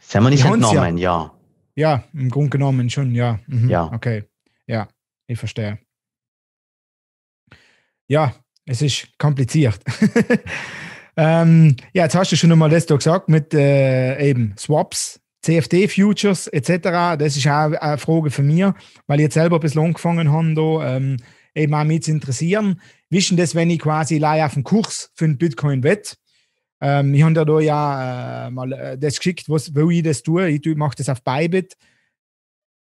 Sind wir nicht entnommen, ja. ja. Ja, im Grunde genommen schon, ja. Mhm. Ja. Okay. Ja, ich verstehe. Ja, es ist kompliziert. ähm, ja, jetzt hast du schon einmal das da gesagt mit äh, eben Swaps, CFD-Futures etc., das ist auch eine Frage für mich, weil ich jetzt selber ein bisschen angefangen habe, da, ähm, eben auch mich zu interessieren. Wissen das, wenn ich quasi live auf den Kurs für den Bitcoin wette? Ähm, ich habe da ja äh, mal äh, das geschickt, was, wo ich das tue. Ich mache das auf Bybit.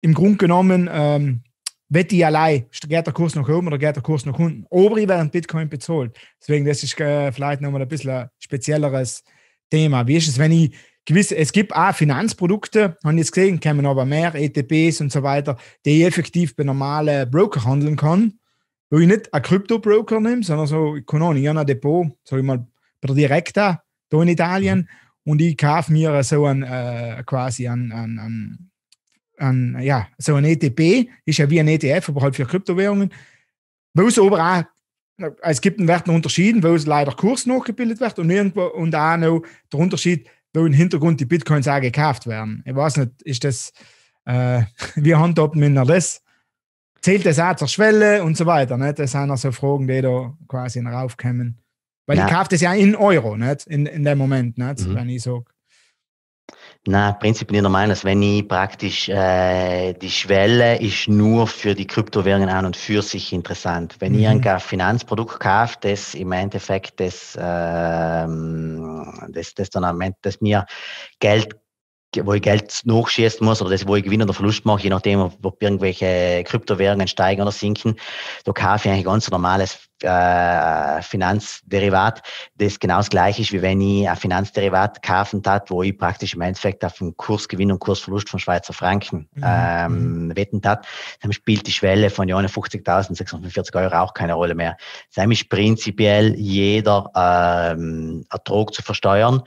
Im Grunde genommen ähm, wette ich allein, geht der Kurs nach oben oder geht der Kurs nach unten. Aber ich werde Bitcoin bezahlt. Deswegen, das ist äh, vielleicht nochmal ein bisschen ein spezielleres Thema. Wie ist es, wenn ich gewisse, es gibt auch Finanzprodukte, habe ich jetzt gesehen, kommen aber mehr, ETPs und so weiter, die ich effektiv bei normalen Broker handeln kann, wo ich nicht einen Krypto-Broker nehme, sondern so, ich kann auch nicht, ich habe ein Depot, sag ich mal, bei der Direkta, hier in Italien, mhm. und ich kaufe mir so ein, äh, quasi ein, ein, ein, ein, ja, so ein ETP, ist ja wie ein ETF, aber halt für Kryptowährungen, wo es aber auch es gibt einen Wert noch unterschieden, wo es leider Kurs nachgebildet wird und irgendwo und auch noch der Unterschied, wo im Hintergrund die Bitcoins auch gekauft werden. Ich weiß nicht, ist das, äh, wie handhabt man das? Zählt das auch zur Schwelle und so weiter? Nicht? Das sind also Fragen, die da quasi raufkommen. Weil ja. ich kaufe das ja in Euro, nicht? In, in dem Moment, nicht? Mhm. wenn ich sage, na, prinzipiell nicht normal, dass wenn ich praktisch äh, die Schwelle ist nur für die Kryptowährungen an und für sich interessant. Wenn mhm. ich ein Finanzprodukt kaufe, das im Endeffekt das, äh, das, das, dann, das mir Geld wo ich Geld nachschießen muss oder das, wo ich Gewinn oder Verlust mache, je nachdem, ob irgendwelche Kryptowährungen steigen oder sinken, da kaufe ich ein ganz normales äh, Finanzderivat, das genau das gleiche ist, wie wenn ich ein Finanzderivat kaufen tat, wo ich praktisch im Endeffekt auf den Kursgewinn und Kursverlust von Schweizer Franken mhm. ähm, mhm. wetten tat, dann spielt die Schwelle von ja Euro auch keine Rolle mehr. Das ist prinzipiell jeder ähm, Ertrag zu versteuern.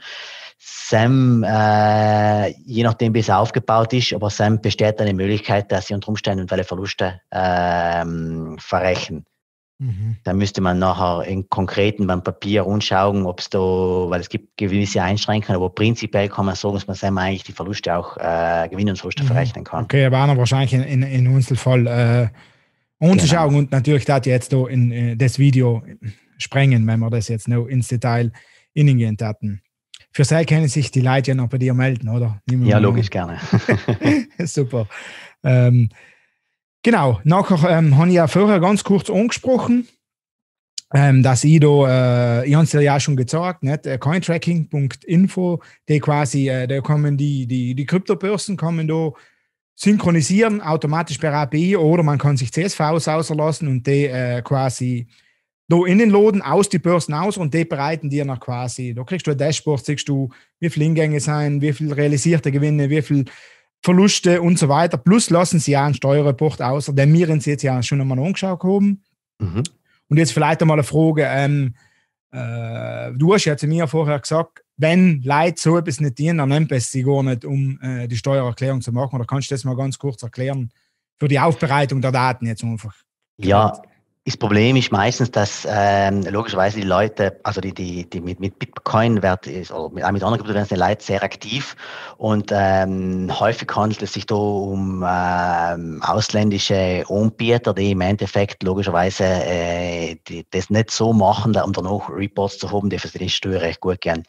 Sam, äh, je nachdem, wie es aufgebaut ist, aber Sam besteht eine Möglichkeit, dass sie unter Umständen weil Verluste ähm, verrechnen. Mhm. Da müsste man nachher in konkreten beim Papier anschauen, ob es da, weil es gibt gewisse Einschränkungen, aber prinzipiell kann man sagen, dass man Sam eigentlich die Verluste auch, äh, Gewinnungsverluste mhm. verrechnen kann. Okay, aber auch wahrscheinlich in, in, in unserem Fall äh, anzuschauen genau. und natürlich das jetzt da in, in äh, das Video sprengen, wenn wir das jetzt noch ins Detail hingehen hätten für sei können sich die Leute ja noch bei dir melden, oder? Ja, logisch, gerne. Super. Ähm, genau, nachher ähm, habe ich ja vorher ganz kurz angesprochen, ähm, dass ich da, äh, ich habe es dir ja schon gezeigt, nicht? Äh, cointracking.info, die quasi, äh, da kommen die, die, die Kryptobörsen kommen da synchronisieren, automatisch per API, oder man kann sich CSVs auslassen und die äh, quasi da innen laden, aus die Börsen aus und die bereiten dir noch quasi. Da kriegst du ein Dashboard, siehst du, wie viele Ingänge sind, wie viel realisierte Gewinne, wie viel Verluste und so weiter. Plus lassen sie ja einen Steuerreport aus, den wir uns jetzt ja schon einmal angeschaut haben. Mhm. Und jetzt vielleicht einmal eine Frage. Ähm, äh, du hast ja zu mir vorher gesagt, wenn Leute so etwas nicht dienen, dann nimmt es sie gar nicht, um äh, die Steuererklärung zu machen. Oder kannst du das mal ganz kurz erklären für die Aufbereitung der Daten jetzt einfach? Ja. Das Problem ist meistens, dass ähm, logischerweise die Leute, also die, die, die mit, mit Bitcoin wert ist oder mit, mit anderen Kryptowährungen Leute sehr aktiv und ähm, häufig handelt es sich da um ähm, ausländische Anbieter, die im Endeffekt logischerweise äh, die, das nicht so machen, um danach Reports zu haben, die für die Steuer recht gut gehen.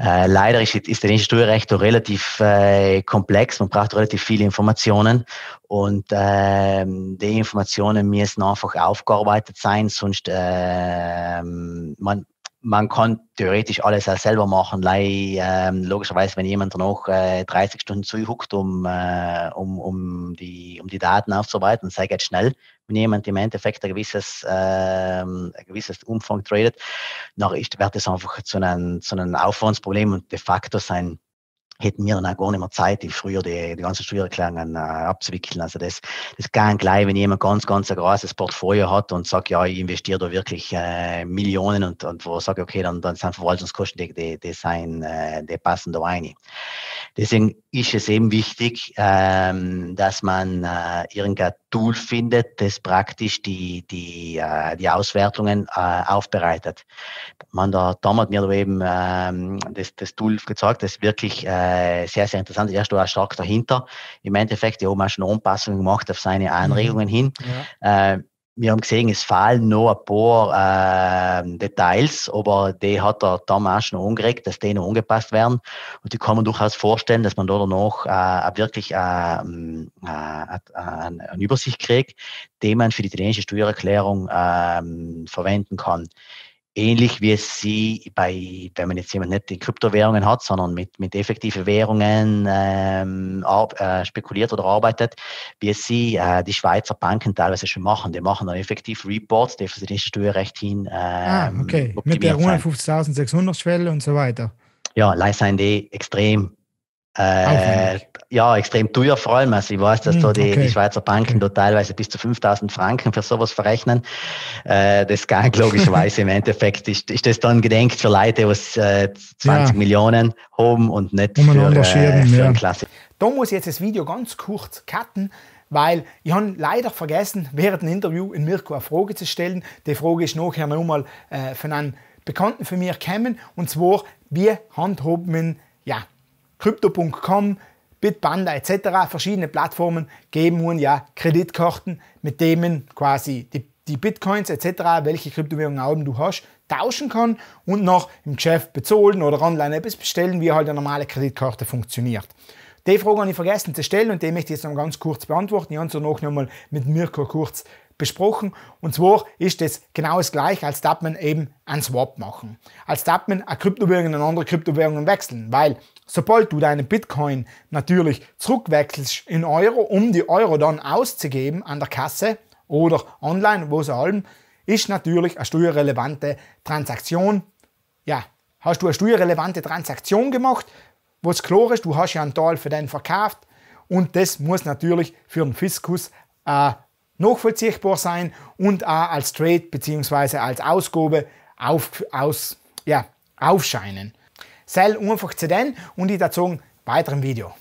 Äh, leider ist der Steuerrecht doch relativ äh, komplex, man braucht relativ viele Informationen und ähm, die Informationen müssen einfach aufgearbeitet sein, sonst ähm, man man kann theoretisch alles auch selber machen. Lei, ähm, logischerweise, wenn jemand danach äh, 30 Stunden zuhuckt, um, äh, um, um, die, um die Daten aufzuarbeiten, sei jetzt schnell, wenn jemand im Endeffekt ein gewisses, ähm, ein gewisses Umfang tradet, dann ist, wird es einfach zu einem, zu einem Aufwandsproblem und de facto sein hätten wir dann auch gar nicht mehr Zeit, die früher die, die ganzen Steuererklärungen äh, abzuwickeln. Also das, das kann gleich, wenn jemand ganz, ganz ein großes Portfolio hat und sagt, ja, ich investiere da wirklich äh, Millionen und, und wo sage, okay, dann, dann sind Verwaltungskosten, die, die, die, sein, äh, die passen da rein. Deswegen ist es eben wichtig, ähm, dass man äh, irgendein Tool findet, das praktisch die, die, äh, die Auswertungen äh, aufbereitet. Man, da, Tom hat mir da eben ähm, das, das Tool gezeigt, das ist wirklich äh, sehr, sehr interessant. Erst steht auch stark dahinter. Im Endeffekt, die haben auch schon Anpassungen gemacht auf seine Anregungen mhm. hin. Ja wir haben gesehen, es fehlen noch ein paar äh, Details, aber die hat er damals noch angeregt, dass die noch angepasst werden. Und ich kann mir durchaus vorstellen, dass man da danach äh, wirklich ähm, äh, äh eine Übersicht kriegt, die man für die italienische Steuererklärung ähm, verwenden kann ähnlich wie sie bei, wenn man jetzt jemand nicht die Kryptowährungen hat, sondern mit, mit effektiven Währungen ähm, ab, äh, spekuliert oder arbeitet, wie sie äh, die Schweizer Banken teilweise schon machen. Die machen dann effektiv Reports, die für die Steuerrecht hin. Ähm, ah, okay. Mit der 150.600 Schwelle und so weiter. Ja, leider sind die extrem äh, ja, extrem teuer vor allem. Also ich weiß, dass hm, da die, okay. die Schweizer Banken okay. da teilweise bis zu 5000 Franken für sowas verrechnen. Äh, das kann logischerweise im Endeffekt ist, ist das dann gedenkt für Leute, die äh, 20 ja. Millionen haben und nicht um für, äh, für ja. Klasse. Da muss ich jetzt das Video ganz kurz cutten, weil ich habe leider vergessen, während dem Interview in Mirko eine Frage zu stellen. Die Frage ist nachher nochmal äh, von einem Bekannten von mir gekommen und zwar, wie handhaben wir ja, Crypto.com, Bitpanda etc., verschiedene Plattformen geben nun ja Kreditkarten, mit denen quasi die, die Bitcoins etc., welche Kryptowährungen auch du hast, tauschen kann und noch im Geschäft bezahlen oder online etwas bestellen, wie halt eine normale Kreditkarte funktioniert. Die Frage habe ich vergessen zu stellen und die möchte ich jetzt noch ganz kurz beantworten. Ich habe es noch einmal mit Mirko kurz besprochen. Und zwar ist das genau das gleiche, als darf man eben einen Swap machen. Als darf man eine Kryptowährung in eine andere Kryptowährung wechseln, weil Sobald du deinen Bitcoin natürlich zurückwechselst in Euro, um die Euro dann auszugeben an der Kasse oder online, wo es allem, ist natürlich eine steuerrelevante Transaktion. Ja, hast du eine steuerrelevante Transaktion gemacht, wo es klar ist, du hast ja einen Teil für den verkauft und das muss natürlich für den Fiskus äh, nachvollziehbar sein und auch als Trade bzw. als Ausgabe auf, aus, ja, aufscheinen sell einfach zu den und ich dazu einen weiteren Video.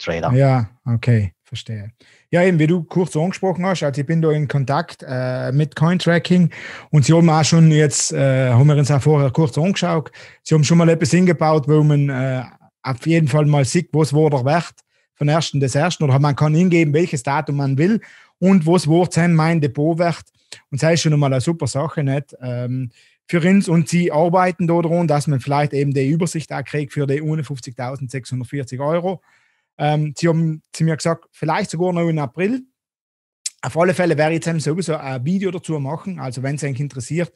Trailer. Ja, okay, verstehe. Ja, eben, wie du kurz angesprochen hast, also ich bin da in Kontakt äh, mit Cointracking und sie haben auch schon jetzt, äh, haben wir uns auch vorher kurz angeschaut, sie haben schon mal etwas hingebaut, wo man äh, auf jeden Fall mal sieht, was wo der Wert von ersten des ersten oder man kann hingeben, welches Datum man will und was wo sein mein Depot wert und das ist schon mal eine super Sache, nicht? Ähm, für uns und sie arbeiten daran, dass man vielleicht eben die Übersicht auch kriegt für die 51.640 Euro. Ähm, sie haben zu mir gesagt, vielleicht sogar noch im April. Auf alle Fälle werde ich jetzt sowieso ein Video dazu machen. Also, wenn es euch interessiert,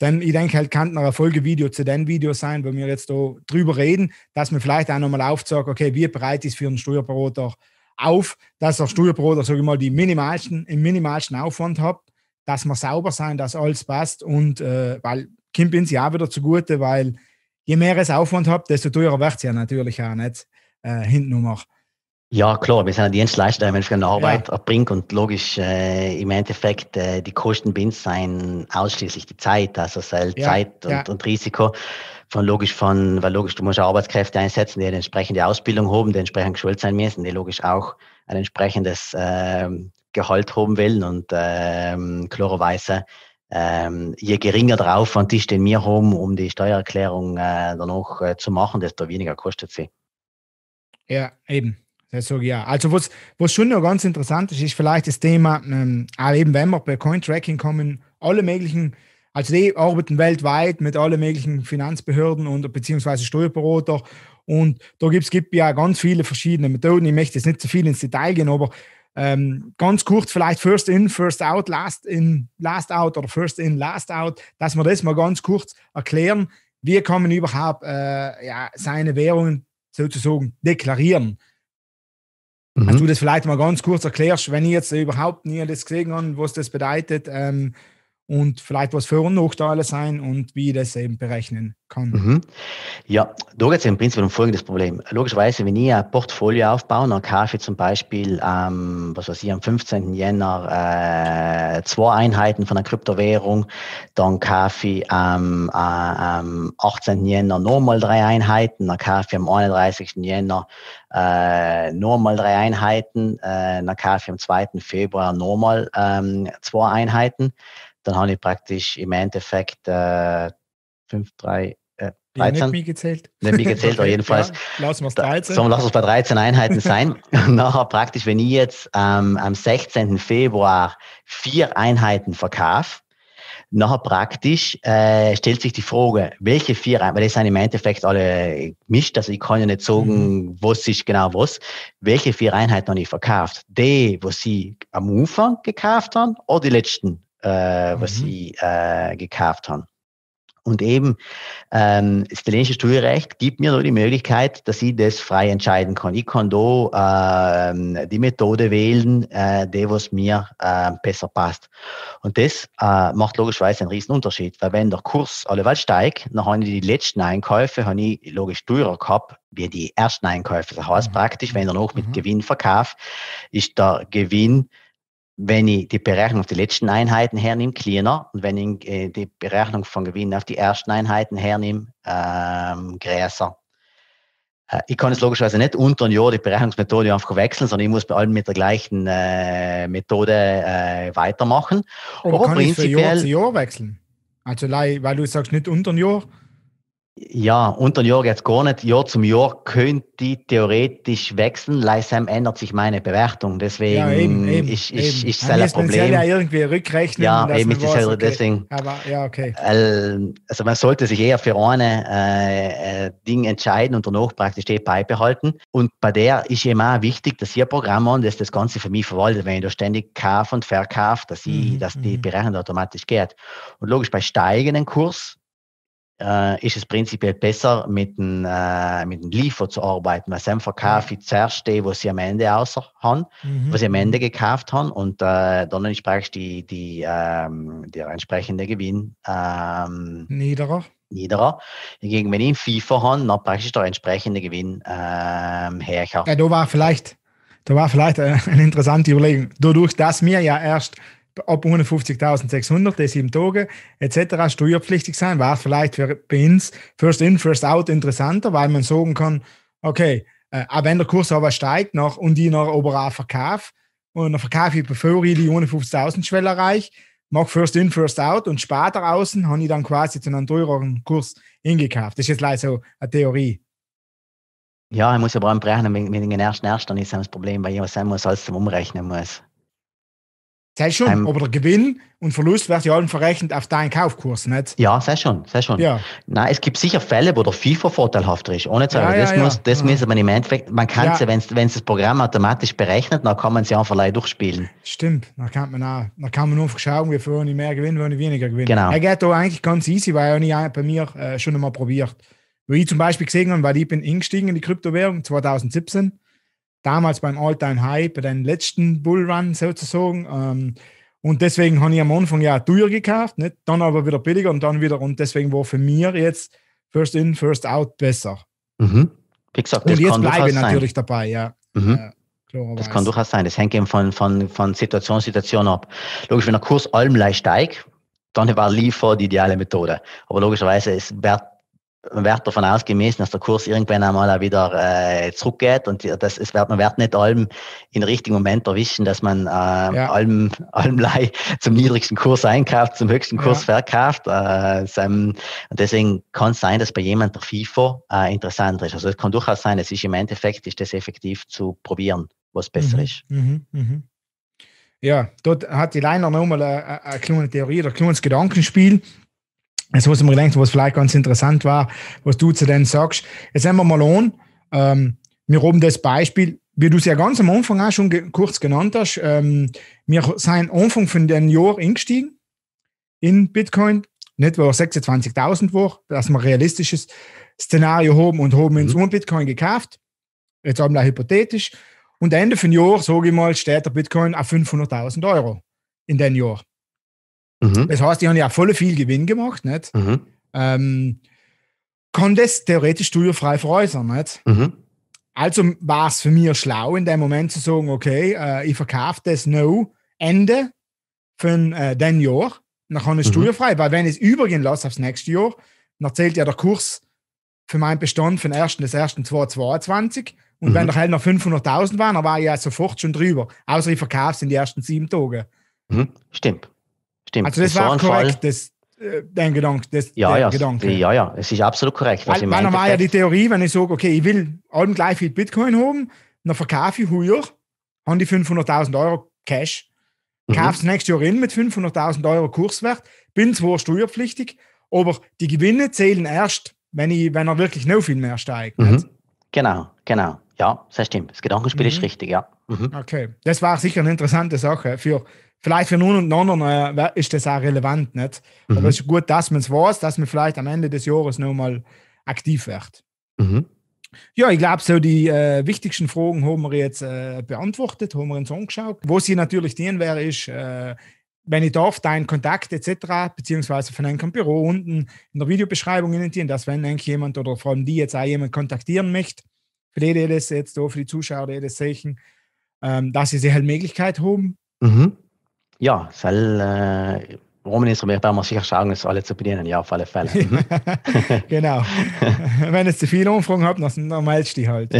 dann, ich denke halt, kann noch ein Folgevideo zu dem Video sein, wo wir jetzt darüber reden, dass man vielleicht auch nochmal aufzeigt, okay, wie bereit ist für einen Steuerberater auf, dass der Steuerberater, sage ich mal, die minimalsten, den minimalsten Aufwand hat dass wir sauber sein, dass alles passt und äh, weil Kim bin ja auch wieder zugute, weil je mehr es Aufwand habt, desto teurer wird es ja natürlich auch nicht äh, hinten noch. Ja, klar, wir sind ein Dienstleister, wenn ich Menschen Arbeit ja. erbringt und logisch äh, im Endeffekt äh, die Kosten sind ausschließlich die Zeit, also ja, Zeit und, ja. und, Risiko von logisch von, weil logisch, du musst Arbeitskräfte einsetzen, die eine entsprechende Ausbildung haben, die entsprechend geschult sein müssen, die logisch auch ein entsprechendes äh, Gehalt haben wollen und ähm, klarerweise ähm, je geringer der Aufwand ist, den wir haben, um die Steuererklärung äh, danach äh, zu machen, desto weniger kostet sie. Ja, eben. Das sage ich ja. Also, was, was schon noch ganz interessant ist, ist vielleicht das Thema, ähm, auch eben, wenn wir bei Cointracking kommen, alle möglichen, also die arbeiten weltweit mit allen möglichen Finanzbehörden und beziehungsweise Steuerberater und da gibt es ja ganz viele verschiedene Methoden. Ich möchte jetzt nicht zu viel ins Detail gehen, aber ähm, ganz kurz vielleicht First In, First Out, Last In, Last Out oder First In, Last Out, dass wir das mal ganz kurz erklären. Wie kann man überhaupt äh, ja, seine Währungen sozusagen deklarieren? Mhm. Dass du das vielleicht mal ganz kurz erklärst, wenn ich jetzt überhaupt nie das gesehen habe, was das bedeutet. Ähm, und vielleicht was Vor- und Nachteile sein und wie ich das eben berechnen kann. Mhm. Ja, da geht es im Prinzip um folgendes Problem. Logischerweise, wenn ich ein Portfolio aufbaue, dann kaufe ich zum Beispiel ähm, was weiß ich, am 15. Jänner äh, zwei Einheiten von einer Kryptowährung, dann kaufe ich am ähm, äh, 18. Jänner nochmal drei Einheiten, dann kaufe ich am 31. Jänner äh, nochmal drei Einheiten, äh, dann kaufe ich am 2. Februar nochmal ähm, zwei Einheiten dann habe ich praktisch im Endeffekt äh, 5, 3, äh, 13. Nicht gezählt. Nicht gezählt, aber jedenfalls. Ja, lassen wir es 13. So, lass uns bei 13 Einheiten sein. Und nachher praktisch, wenn ich jetzt ähm, am 16. Februar vier Einheiten verkaufe, nachher praktisch äh, stellt sich die Frage, welche vier, Einheiten, weil das sind im Endeffekt alle gemischt, also ich kann ja nicht sagen, mhm. was ist genau was, welche vier Einheiten habe ich verkauft? Die, was sie am Ufer gekauft haben oder die letzten äh, mhm. was sie äh, gekauft haben. Und eben, ähm, das italienische Steuerrecht gibt mir nur die Möglichkeit, dass ich das frei entscheiden kann. Ich kann da äh, die Methode wählen, äh, die was mir äh, besser passt. Und das äh, macht logischerweise einen riesen Unterschied, weil wenn der Kurs alleweil steigt, dann habe ich die letzten Einkäufe, habe ich logisch teurer gehabt, wie die ersten Einkäufe. Das heißt mhm. praktisch, wenn er noch mit mhm. Gewinn verkauft, ist der Gewinn wenn ich die Berechnung auf die letzten Einheiten hernehme, cleaner. Und wenn ich äh, die Berechnung von Gewinn auf die ersten Einheiten hernehme, ähm, gräser. Äh, ich kann es logischerweise nicht unter ein Jahr die Berechnungsmethode einfach wechseln, sondern ich muss bei allem mit der gleichen äh, Methode äh, weitermachen. Aber, Aber kann prinzipiell, ich von Jahr zu Jahr wechseln? Also, weil du sagst nicht unter ein Jahr, ja, unter Jahr jetzt gar nicht. Jahr zum Jahr könnte ich theoretisch wechseln. Leisam ändert sich meine Bewertung. Deswegen ja, eben, eben, ist, ist, eben. ist es ein Problem. Ja, irgendwie rückrechnen. Ja, eben ist es okay. deswegen. Aber, ja, okay. Also man sollte sich eher für eine äh, äh, Ding entscheiden und danach praktisch die beibehalten. Und bei der ist eben auch wichtig, dass ihr Programm und das das Ganze für mich verwaltet, wenn ich da ständig kaufe und verkaufe, dass, ich, mhm. dass die mhm. Berechnung automatisch geht. Und logisch, bei steigenden Kurs äh, ist es prinzipiell besser, mit einem äh, mit dem Liefer zu arbeiten, weil sie einfach kaufen zuerst die, was sie am Ende außer haben, mhm. was sie am Ende gekauft haben und äh, dann entsprechend die, die, ähm, der entsprechende Gewinn ähm, niederer. Niederer. Hingegen, wenn ich einen FIFA habe, dann praktisch der entsprechende Gewinn ähm, herkommt. Ja, da war vielleicht, da war vielleicht äh, eine interessante Überlegung. Dadurch, dass wir ja erst ab 150.600 in sieben Tagen etc. steuerpflichtig sein, wäre vielleicht für bei First In, First Out interessanter, weil man sagen kann, okay, äh, auch wenn der Kurs aber steigt nach, und ich noch oberer Verkauf und dann verkaufe ich, bevor ich die 150.000 Schwelle erreiche, mache First In, First Out und später außen habe ich dann quasi zu einem teureren Kurs hingekauft. Das ist jetzt leider so eine Theorie. Ja, ich muss aber auch wenn, wenn ich den ersten Ersten ist das Problem, weil ich was sein muss, als zum Umrechnen muss. Sehr schon, ähm, aber der Gewinn und Verlust wird ja allen verrechnet auf deinen Kaufkurs, nicht? Ja, sehr schon, sehr schon. Ja. Nein, es gibt sicher Fälle, wo der FIFA vorteilhafter ist, ohne Zweifel. Ja, das ja, muss, das ja. muss man im Endeffekt, man kann ja. wenn es das Programm automatisch berechnet, dann kann man es ja einfach leicht durchspielen. Stimmt, dann kann man auch, dann kann man einfach schauen, wie viel ich mehr gewinne, wie ich weniger gewinne. Genau. Er geht da eigentlich ganz easy, weil er nicht bei mir äh, schon einmal probiert. Wo ich zum Beispiel gesehen habe, weil ich bin eingestiegen in die Kryptowährung 2017 damals beim Alltime High, bei den letzten Bullrun sozusagen. Ähm, und deswegen habe ich am Anfang ja teuer gekauft, nicht? dann aber wieder billiger und dann wieder. Und deswegen war für mich jetzt First In, First Out besser. Mhm. Wie gesagt, und jetzt bleibe ich natürlich sein. dabei, ja. Mhm. ja. Das kann durchaus sein. Das hängt eben von, von, von Situation Situation ab. Logisch, wenn der Kurs allem leicht steigt, dann war Liefer die ideale Methode. Aber logischerweise es wird man wird davon ausgemessen, dass der Kurs irgendwann einmal wieder äh, zurückgeht und das ist, wird, man wird nicht allem in richtigen Moment erwischen, dass man äh, ja. allem, allem zum niedrigsten Kurs einkauft, zum höchsten Kurs ja. verkauft. Äh, seinem, und deswegen kann es sein, dass bei jemand der FIFO äh, interessanter ist. Also es kann durchaus sein, es ist im Endeffekt, ist das effektiv zu probieren, was besser mhm. ist. Mhm. Mhm. Ja, dort hat die Leiner nochmal eine, eine kleine Theorie oder ein kleines Gedankenspiel. Jetzt muss ich mir denken, was vielleicht ganz interessant war, was du zu denen sagst. Jetzt nehmen wir mal an, ähm, wir haben das Beispiel, wie du es ja ganz am Anfang auch schon ge kurz genannt hast. Ähm, wir sind Anfang von dem Jahr eingestiegen in Bitcoin, nicht wo 26.000 war, dass wir ein realistisches Szenario haben und haben uns mhm. um Bitcoin gekauft. Jetzt haben wir hypothetisch. Und Ende von Jahr, sage ich mal, steht der Bitcoin auf 500.000 Euro in dem Jahr. Mhm. Das heißt, die haben ja voll viel Gewinn gemacht, nicht? Mhm. Ähm, konnte es theoretisch steuerfrei veräußern, nicht? Mhm. Also war es für mich schlau, in dem Moment zu sagen, okay, äh, ich verkaufe das no Ende von äh, dem Jahr, dann kann ich mhm. steuerfrei, weil wenn ich es übergehen lasse aufs nächste Jahr, dann zählt ja der Kurs für meinen Bestand von 1. des 1. 2022 und mhm. wenn doch halt noch 500.000 waren, dann war ich ja sofort schon drüber, außer ich verkaufe es in den ersten sieben Tagen. Mhm. Stimmt. Stimmt. Also das, das war so korrekt, das, äh, dein Gedanke. Das, ja, ja, Gedanke. ja, ja, es ist absolut korrekt. Was weil, ich weil war ja die Theorie, wenn ich sage, okay, ich will allem gleich viel Bitcoin haben, dann verkaufe ich heuer, habe die 500.000 Euro Cash, mhm. kaufe es nächstes Jahr in mit 500.000 Euro Kurswert, bin zwar steuerpflichtig, aber die Gewinne zählen erst, wenn, ich, wenn er wirklich noch viel mehr steigt. Mhm. Genau, genau. Ja, das stimmt. Das Gedankenspiel mhm. ist richtig, ja. Mhm. Okay, das war sicher eine interessante Sache für vielleicht für nun und anderen äh, ist das auch relevant, nicht? Mhm. Aber es ist gut, dass man es weiß, dass man vielleicht am Ende des Jahres nochmal aktiv wird. Mhm. Ja, ich glaube, so die äh, wichtigsten Fragen haben wir jetzt äh, beantwortet, haben wir uns angeschaut. Wo sie natürlich dienen wäre, ist, äh, wenn ich darf, deinen Kontakt etc., beziehungsweise von einem Büro unten in der Videobeschreibung in dass wenn eigentlich jemand oder vor allem die jetzt auch jemand kontaktieren möchte, für die, die das jetzt da, für die Zuschauer, die das sehen, ähm, dass sie halt Möglichkeit haben. Mhm. Ja, selv eh, Rominstrumente bør man sikkert sjangen, så alle bedienen, ja, auf alle Fälle. genau. Wenn ihr zu viele Umfragen habt, dann meldet die halt.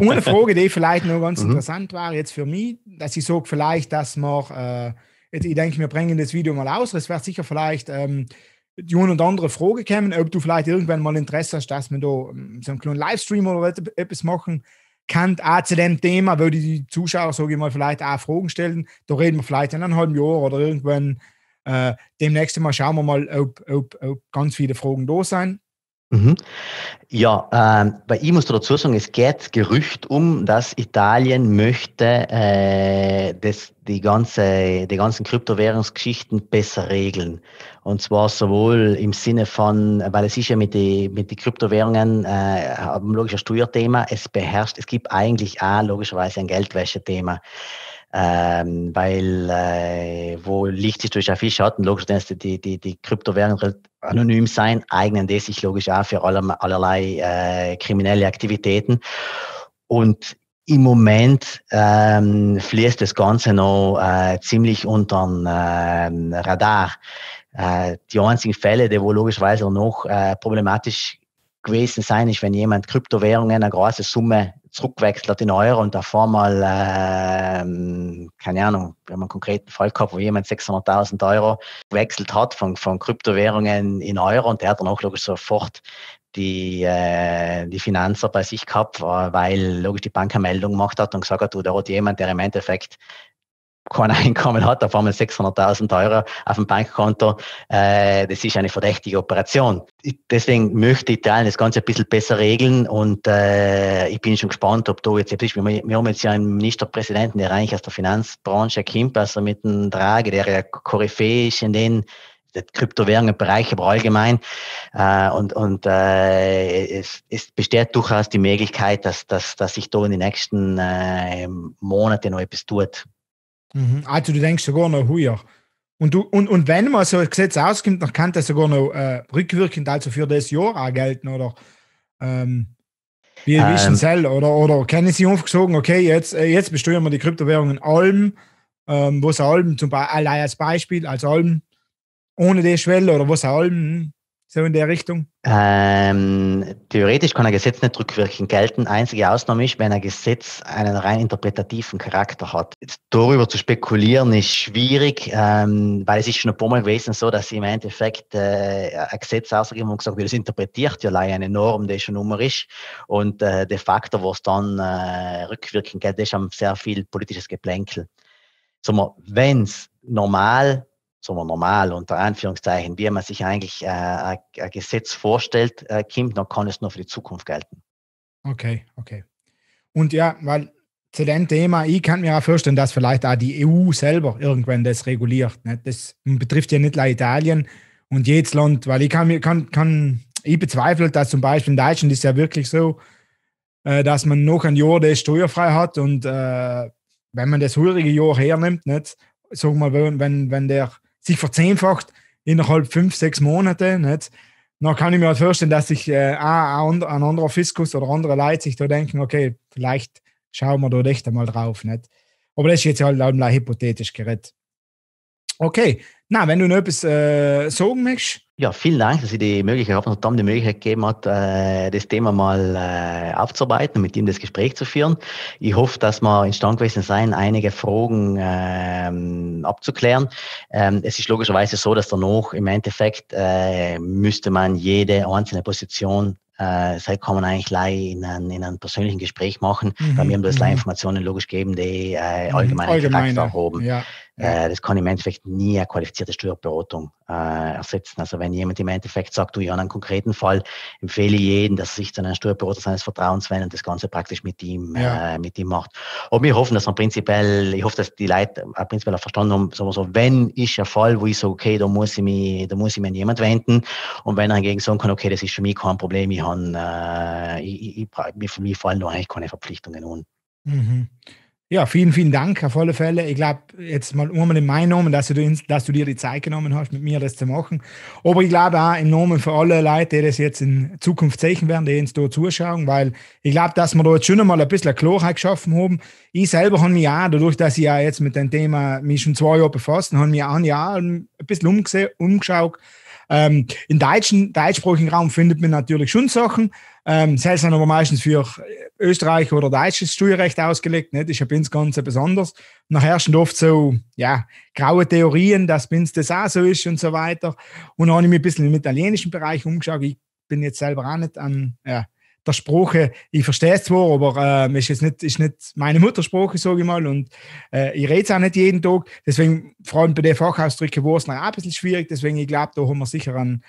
Und eine Frage, die vielleicht noch ganz mhm. interessant war jetzt für mich, dass ich sage, vielleicht, dass wir, äh, ich denke, wir bringen das Video mal aus, es wird sicher vielleicht ähm, die eine oder andere Frage kommen, ob du vielleicht irgendwann mal Interesse hast, dass wir da ähm, so einen kleinen Livestream oder etwas machen kann auch zu dem Thema, würde die Zuschauer, sage ich mal, vielleicht auch Fragen stellen. Da reden wir vielleicht in einem halben Jahr oder irgendwann äh, demnächst mal schauen wir mal, ob, ob, ob ganz viele Fragen da sind. Mhm. Ja, ähm, bei ihm muss dazu sagen, es geht Gerücht um, dass Italien möchte äh, das, die, ganze, die ganzen Kryptowährungsgeschichten besser regeln. Und zwar sowohl im Sinne von, weil es ist ja mit den mit die Kryptowährungen äh, logisch ein Steuerthema, es beherrscht, es gibt eigentlich auch logischerweise ein Geldwäschethema. thema ähm, weil äh, wo Licht sich durch ja viel Schatten, logisch, dass die, die, die Kryptowährungen halt anonym sein, eignen die sich logisch auch für alle, allerlei äh, kriminelle Aktivitäten. Und im Moment ähm, fließt das Ganze noch äh, ziemlich unter den äh, Radar. Äh, die einzigen Fälle, die wo logischerweise noch äh, problematisch gewesen sein ist, wenn jemand Kryptowährungen eine große Summe zurückwechselt in Euro und davor mal, ähm, keine Ahnung, wir haben einen konkreten Fall gehabt, wo jemand 600.000 Euro gewechselt hat von, von Kryptowährungen in Euro und der hat dann auch logisch sofort die, äh, die Finanzer bei sich gehabt, äh, weil logisch die Bank eine Meldung gemacht hat und gesagt hat, du, da hat jemand, der im Endeffekt kein Einkommen hat, auf einmal 600.000 Euro auf dem Bankkonto, äh, das ist eine verdächtige Operation. Deswegen möchte Italien das Ganze ein bisschen besser regeln und äh, ich bin schon gespannt, ob du jetzt, wir, haben jetzt ja einen Ministerpräsidenten, der eigentlich aus der Finanzbranche kommt, also mit einem Trage, der ja Koryphäe ist in den Kryptowährungenbereich, aber allgemein. Äh, und und äh, es, es besteht durchaus die Möglichkeit, dass, dass, dass sich da in den nächsten äh, Monaten noch etwas tut. Mhm. Also du denkst sogar noch höher. Und, du, und, und wenn man so ein Gesetz auskommt, dann kann das sogar noch äh, rückwirkend, also für das Jahr auch gelten, oder? Ähm, wie ähm, wissen Sie, oder, oder können Sie einfach sagen, okay, jetzt, äh, jetzt besteuern wir die Kryptowährungen Alm, ähm, was Alm zum Beispiel, als Beispiel, als Alm ohne die Schwelle oder was Alm, hm? So in der Richtung? Ähm, theoretisch kann ein Gesetz nicht rückwirkend gelten. Einzige Ausnahme ist, wenn ein Gesetz einen rein interpretativen Charakter hat. Jetzt darüber zu spekulieren ist schwierig, ähm, weil es ist schon ein paar Mal gewesen so, dass im Endeffekt äh, ein Gesetz ausgegeben und gesagt wird, das interpretiert ja leider eine Norm, die schon immer ist. Und äh, de facto, wo es dann äh, rückwirkend gilt, ist haben sehr viel politisches Geplänkel. Wenn es normal sagen wir normal, unter Anführungszeichen, wie man sich eigentlich äh, ein, Gesetz vorstellt, äh, kommt, dann kann es nur für die Zukunft gelten. Okay, okay. Und ja, weil zu dem Thema, ich kann mir auch vorstellen, dass vielleicht auch die EU selber irgendwann das reguliert. Ne? Das betrifft ja nicht nur Italien und jedes Land, weil ich kann mir, kann, kann, ich bezweifle, dass zum Beispiel in Deutschland ist ja wirklich so, äh, dass man noch ein Jahr das steuerfrei hat und äh, wenn man das hurige Jahr hernimmt, nicht, sagen wir, wenn, wenn der sich verzehnfacht innerhalb fünf, sechs Monate. Nicht? Dann kann ich mir halt vorstellen, dass sich äh, ein, ein anderer Fiskus oder andere Leute sich da denken, okay, vielleicht schauen wir da echt einmal drauf. Nicht? Aber das ist jetzt halt auch hypothetisch gerät. Okay, na, wenn du noch etwas äh, sagen möchtest, ja, vielen Dank, dass Sie die Möglichkeit haben, Tom die Möglichkeit gegeben hat, äh, das Thema mal äh, aufzuarbeiten, und mit ihm das Gespräch zu führen. Ich hoffe, dass wir in Stand gewesen sein, einige Fragen ähm, abzuklären. Ähm, es ist logischerweise so, dass danach im Endeffekt äh, müsste man jede einzelne Position äh, seit kann man eigentlich gleich in, ein, in einem persönlichen Gespräch machen, mhm. weil wir haben das mhm. Informationen logisch geben, die äh, mhm, allgemeinen allgemeine. Charakter haben. Ja. Äh, das kann im Endeffekt nie eine qualifizierte Steuerberatung äh, ersetzen. Also wenn jemand im Endeffekt sagt, du ja, in einem konkreten Fall empfehle ich jeden, dass er sich zu einem Steuerberater seines Vertrauens wendet und das Ganze praktisch mit ihm, ja. äh, mit ihm macht. Und wir hoffen, dass man prinzipiell, ich hoffe, dass die Leute prinzipiell auch verstanden haben, sagen wir so, wenn ist ein Fall, wo ich so, okay, da muss ich mich, da muss ich mich an jemand wenden und wenn er hingegen sagen kann, okay, das ist für mich kein Problem, ich habe, äh, ich, ich, ich, mir fallen da eigentlich keine Verpflichtungen an. Mhm. Ja, vielen, vielen Dank auf alle Fälle. Ich glaube, jetzt mal nur mal in meinem Namen, dass du, dass du dir die Zeit genommen hast, mit mir das zu machen. Aber ich glaube auch im Namen für alle Leute, die das jetzt in Zukunft sehen werden, die uns da zuschauen, weil ich glaube, dass wir da jetzt schon einmal ein bisschen Klarheit geschaffen haben. Ich selber habe mich auch, dadurch, dass ich ja jetzt mit dem Thema mich schon zwei Jahre befasst habe, mich auch ein Jahr ein bisschen umgeschaut, ähm, Im deutschen, deutschsprachigen Raum findet man natürlich schon Sachen. Ähm, Sales sind aber meistens für Österreich oder deutsches Steuerrecht ausgelegt. Das Ist ja bei uns ganz besonders. Nachher sind oft so ja, graue Theorien, dass bei uns das auch so ist und so weiter. Und dann habe ich mich ein bisschen im italienischen Bereich umgeschaut. Ich bin jetzt selber auch nicht an ja, der Spruch, äh, ich verstehe es zwar, aber äh, ist jetzt nicht, ist nicht meine Muttersprache, sage ich mal, und äh, ich rede es auch nicht jeden Tag. Deswegen, vor allem bei den Fachausdrücken, wo es noch ein bisschen schwierig, deswegen, ich glaube, da haben wir sicher einen,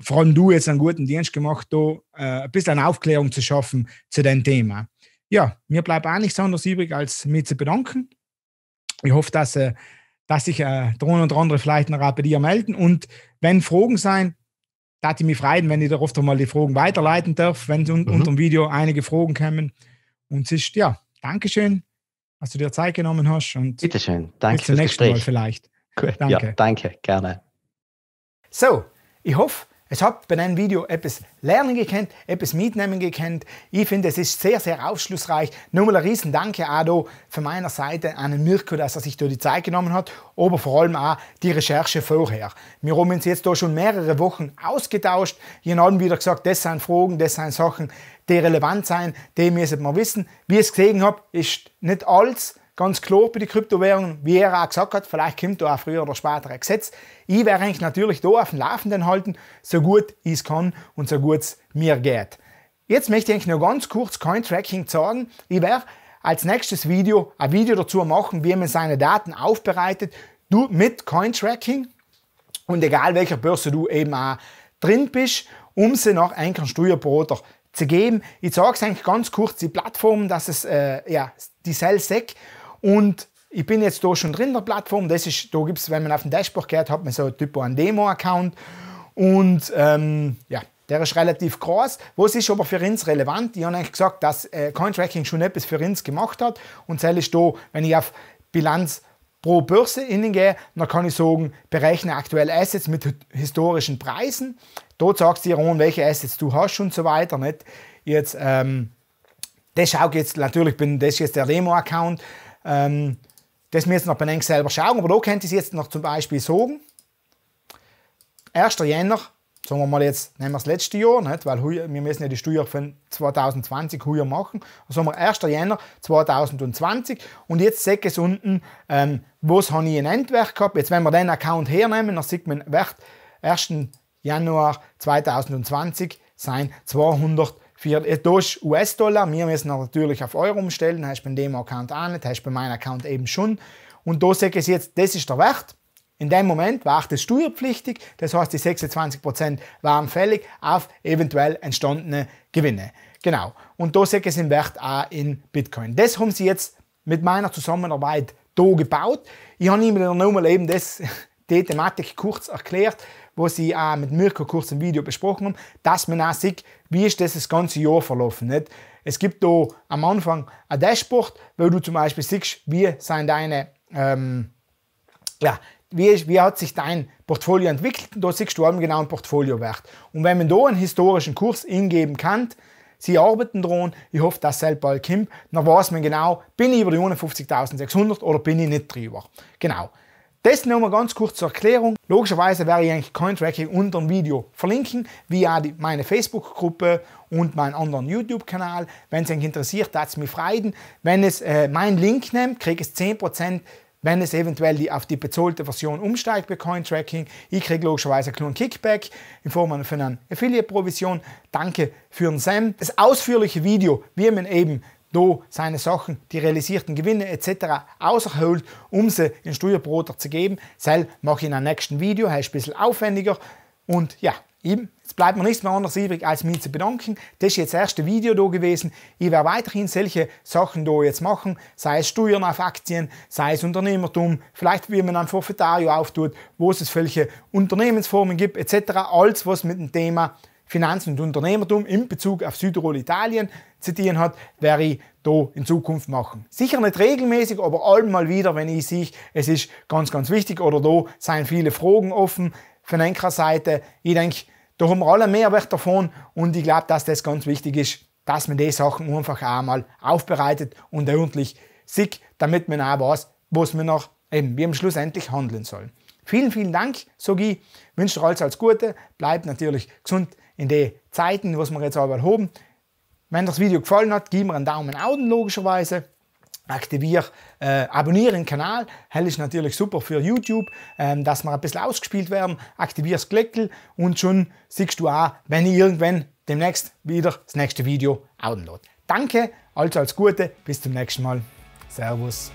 vor allem du jetzt einen guten Dienst gemacht, da äh, ein bisschen eine Aufklärung zu schaffen zu dem Thema. Ja, mir bleibt auch nichts anderes übrig, als mich zu bedanken. Ich hoffe, dass, äh, dass sich äh, der eine andere vielleicht noch bei dir melden. Und wenn Fragen sein, da die mich freuen, wenn ich da oft mal die Fragen weiterleiten darf, wenn un mhm. unter dem Video einige Fragen kommen. Und es ist, ja, Dankeschön, dass du dir Zeit genommen hast. Und Bitteschön, danke bis zum nächsten Gespräch. Mal vielleicht. Gut, danke. Ja, danke, gerne. So, ich hoffe, ich habe bei deinem Video etwas lernen gekannt, etwas mitnehmen gekannt. Ich finde, es ist sehr, sehr aufschlussreich. Nochmal ein riesen Danke Ado von meiner Seite an Mirko, dass er sich da die Zeit genommen hat, aber vor allem auch die Recherche vorher. Wir haben uns jetzt da schon mehrere Wochen ausgetauscht. Hier haben wieder gesagt, das sind Fragen, das sind Sachen, die relevant sind, die müssen wir wissen. Wie ich es gesehen habe, ist nicht alles ganz klar bei den Kryptowährungen, wie er auch gesagt hat, vielleicht kommt da auch früher oder später ein Gesetz. Ich werde eigentlich natürlich da auf dem Laufenden halten, so gut ich es kann und so gut es mir geht. Jetzt möchte ich eigentlich noch ganz kurz Cointracking sagen. Ich werde als nächstes Video ein Video dazu machen, wie man seine Daten aufbereitet du mit Cointracking und egal welcher Börse du eben auch drin bist, um sie nach einem Steuerberater zu geben. Ich sage es eigentlich ganz kurz, die Plattformen, das ist äh, ja, die SellSec und ich bin jetzt da schon drin in der Plattform. Das ist, da gibt's, wenn man auf den Dashboard geht, hat man so ein Typo an Demo-Account. Und ähm, ja, der ist relativ groß. Was ist aber für uns relevant? Die haben eigentlich gesagt, dass äh, Cointracking schon etwas für uns gemacht hat. Und zähle ich da, wenn ich auf Bilanz pro Börse innen gehe, dann kann ich sagen, berechne aktuell Assets mit historischen Preisen. Dort sagst du dir, an, welche Assets du hast und so weiter. Nicht? Jetzt, ähm, das schaut jetzt natürlich, bin das jetzt der Demo-Account. Ähm, das müssen wir noch dann selber schauen, aber da könnt ihr es jetzt noch zum Beispiel sagen. 1. Jänner, sagen wir mal jetzt, nehmen wir das letzte Jahr, nicht? weil wir müssen ja die Steuer von 2020 heuer machen. Also wir 1. Jänner 2020 und jetzt sehe ich unten, ähm, was habe ich in Endwert gehabt. Jetzt wenn wir den Account hernehmen, dann sieht man Wert 1. Januar 2020 sein 200 für, äh, du hast US-Dollar, wir müssen natürlich auf Euro umstellen, hast bei dem Account auch nicht, hast bei meinem Account eben schon. Und da sage ich jetzt, das ist der Wert. In dem Moment war das steuerpflichtig, das heißt, die 26% waren fällig auf eventuell entstandene Gewinne. Genau. Und da sehe ich den Wert auch in Bitcoin. Das haben sie jetzt mit meiner Zusammenarbeit da gebaut. Ich habe Ihnen dann nochmal eben das, die Thematik kurz erklärt, wo sie auch mit Mirko kurz im Video besprochen haben, dass man auch sieht, wie ist das das ganze Jahr verlaufen. Nicht? Es gibt da am Anfang ein Dashboard, wo du zum Beispiel siehst, wie sind deine, ähm, ja, wie, wie hat sich dein Portfolio entwickelt. da siehst du eben genau einen Portfoliowert. Und wenn man da einen historischen Kurs hingeben kann, Sie arbeiten dran. Ich hoffe, dass selbst bald kommt. Dann weiß man genau, bin ich über die 150.600 oder bin ich nicht drüber. Genau. Das nur mal ganz kurz zur Erklärung. Logischerweise werde ich eigentlich Cointracking unter dem Video verlinken, via die, meine Facebook-Gruppe und meinen anderen YouTube-Kanal. Wenn es euch interessiert, lasst mich freuen. Wenn es äh, meinen Link nimmt, kriege ich 10%, wenn es eventuell die, auf die bezahlte Version umsteigt bei Cointracking. Ich kriege logischerweise einen kleinen Kickback in Form einer Affiliate-Provision. Danke für den Sam. Das ausführliche Video, wie man eben da seine Sachen, die realisierten Gewinne etc. auserholt, um sie in Steuerbroter zu geben. Sel mache ich in einem nächsten Video, heißt ein bisschen aufwendiger. Und ja, eben, jetzt bleibt mir nichts mehr anderes übrig, als mich zu bedanken. Das ist jetzt das erste Video da gewesen. Ich werde weiterhin solche Sachen da jetzt machen, sei es Steuern auf Aktien, sei es Unternehmertum, vielleicht wie man ein Forfeitario auftut, wo es welche Unternehmensformen gibt etc. Alles, was mit dem Thema Finanz- und Unternehmertum in Bezug auf Südtirol, Italien zitieren hat, werde ich da in Zukunft machen. Sicher nicht regelmäßig, aber allemal wieder, wenn ich sehe, es ist ganz, ganz wichtig oder da sind viele Fragen offen von einer Seite. Ich denke, da haben wir alle Mehrwert davon und ich glaube, dass das ganz wichtig ist, dass man die Sachen einfach auch mal aufbereitet und ordentlich sieht, damit man auch weiß, was man noch eben, wie am Schluss endlich handeln soll. Vielen, vielen Dank, Sogi. Wünsche euch alles als Gute. Bleibt natürlich gesund in den Zeiten, was wir jetzt aber haben. Wenn dir das Video gefallen hat, gib mir einen Daumen nach unten logischerweise. Aktiviere, äh, abonniere den Kanal, hell ist natürlich super für YouTube, ähm, dass wir ein bisschen ausgespielt werden. Aktiviere das Glöckel und schon siehst du auch, wenn ich irgendwann demnächst wieder das nächste Video outenlade. Danke, also alles Gute, bis zum nächsten Mal. Servus.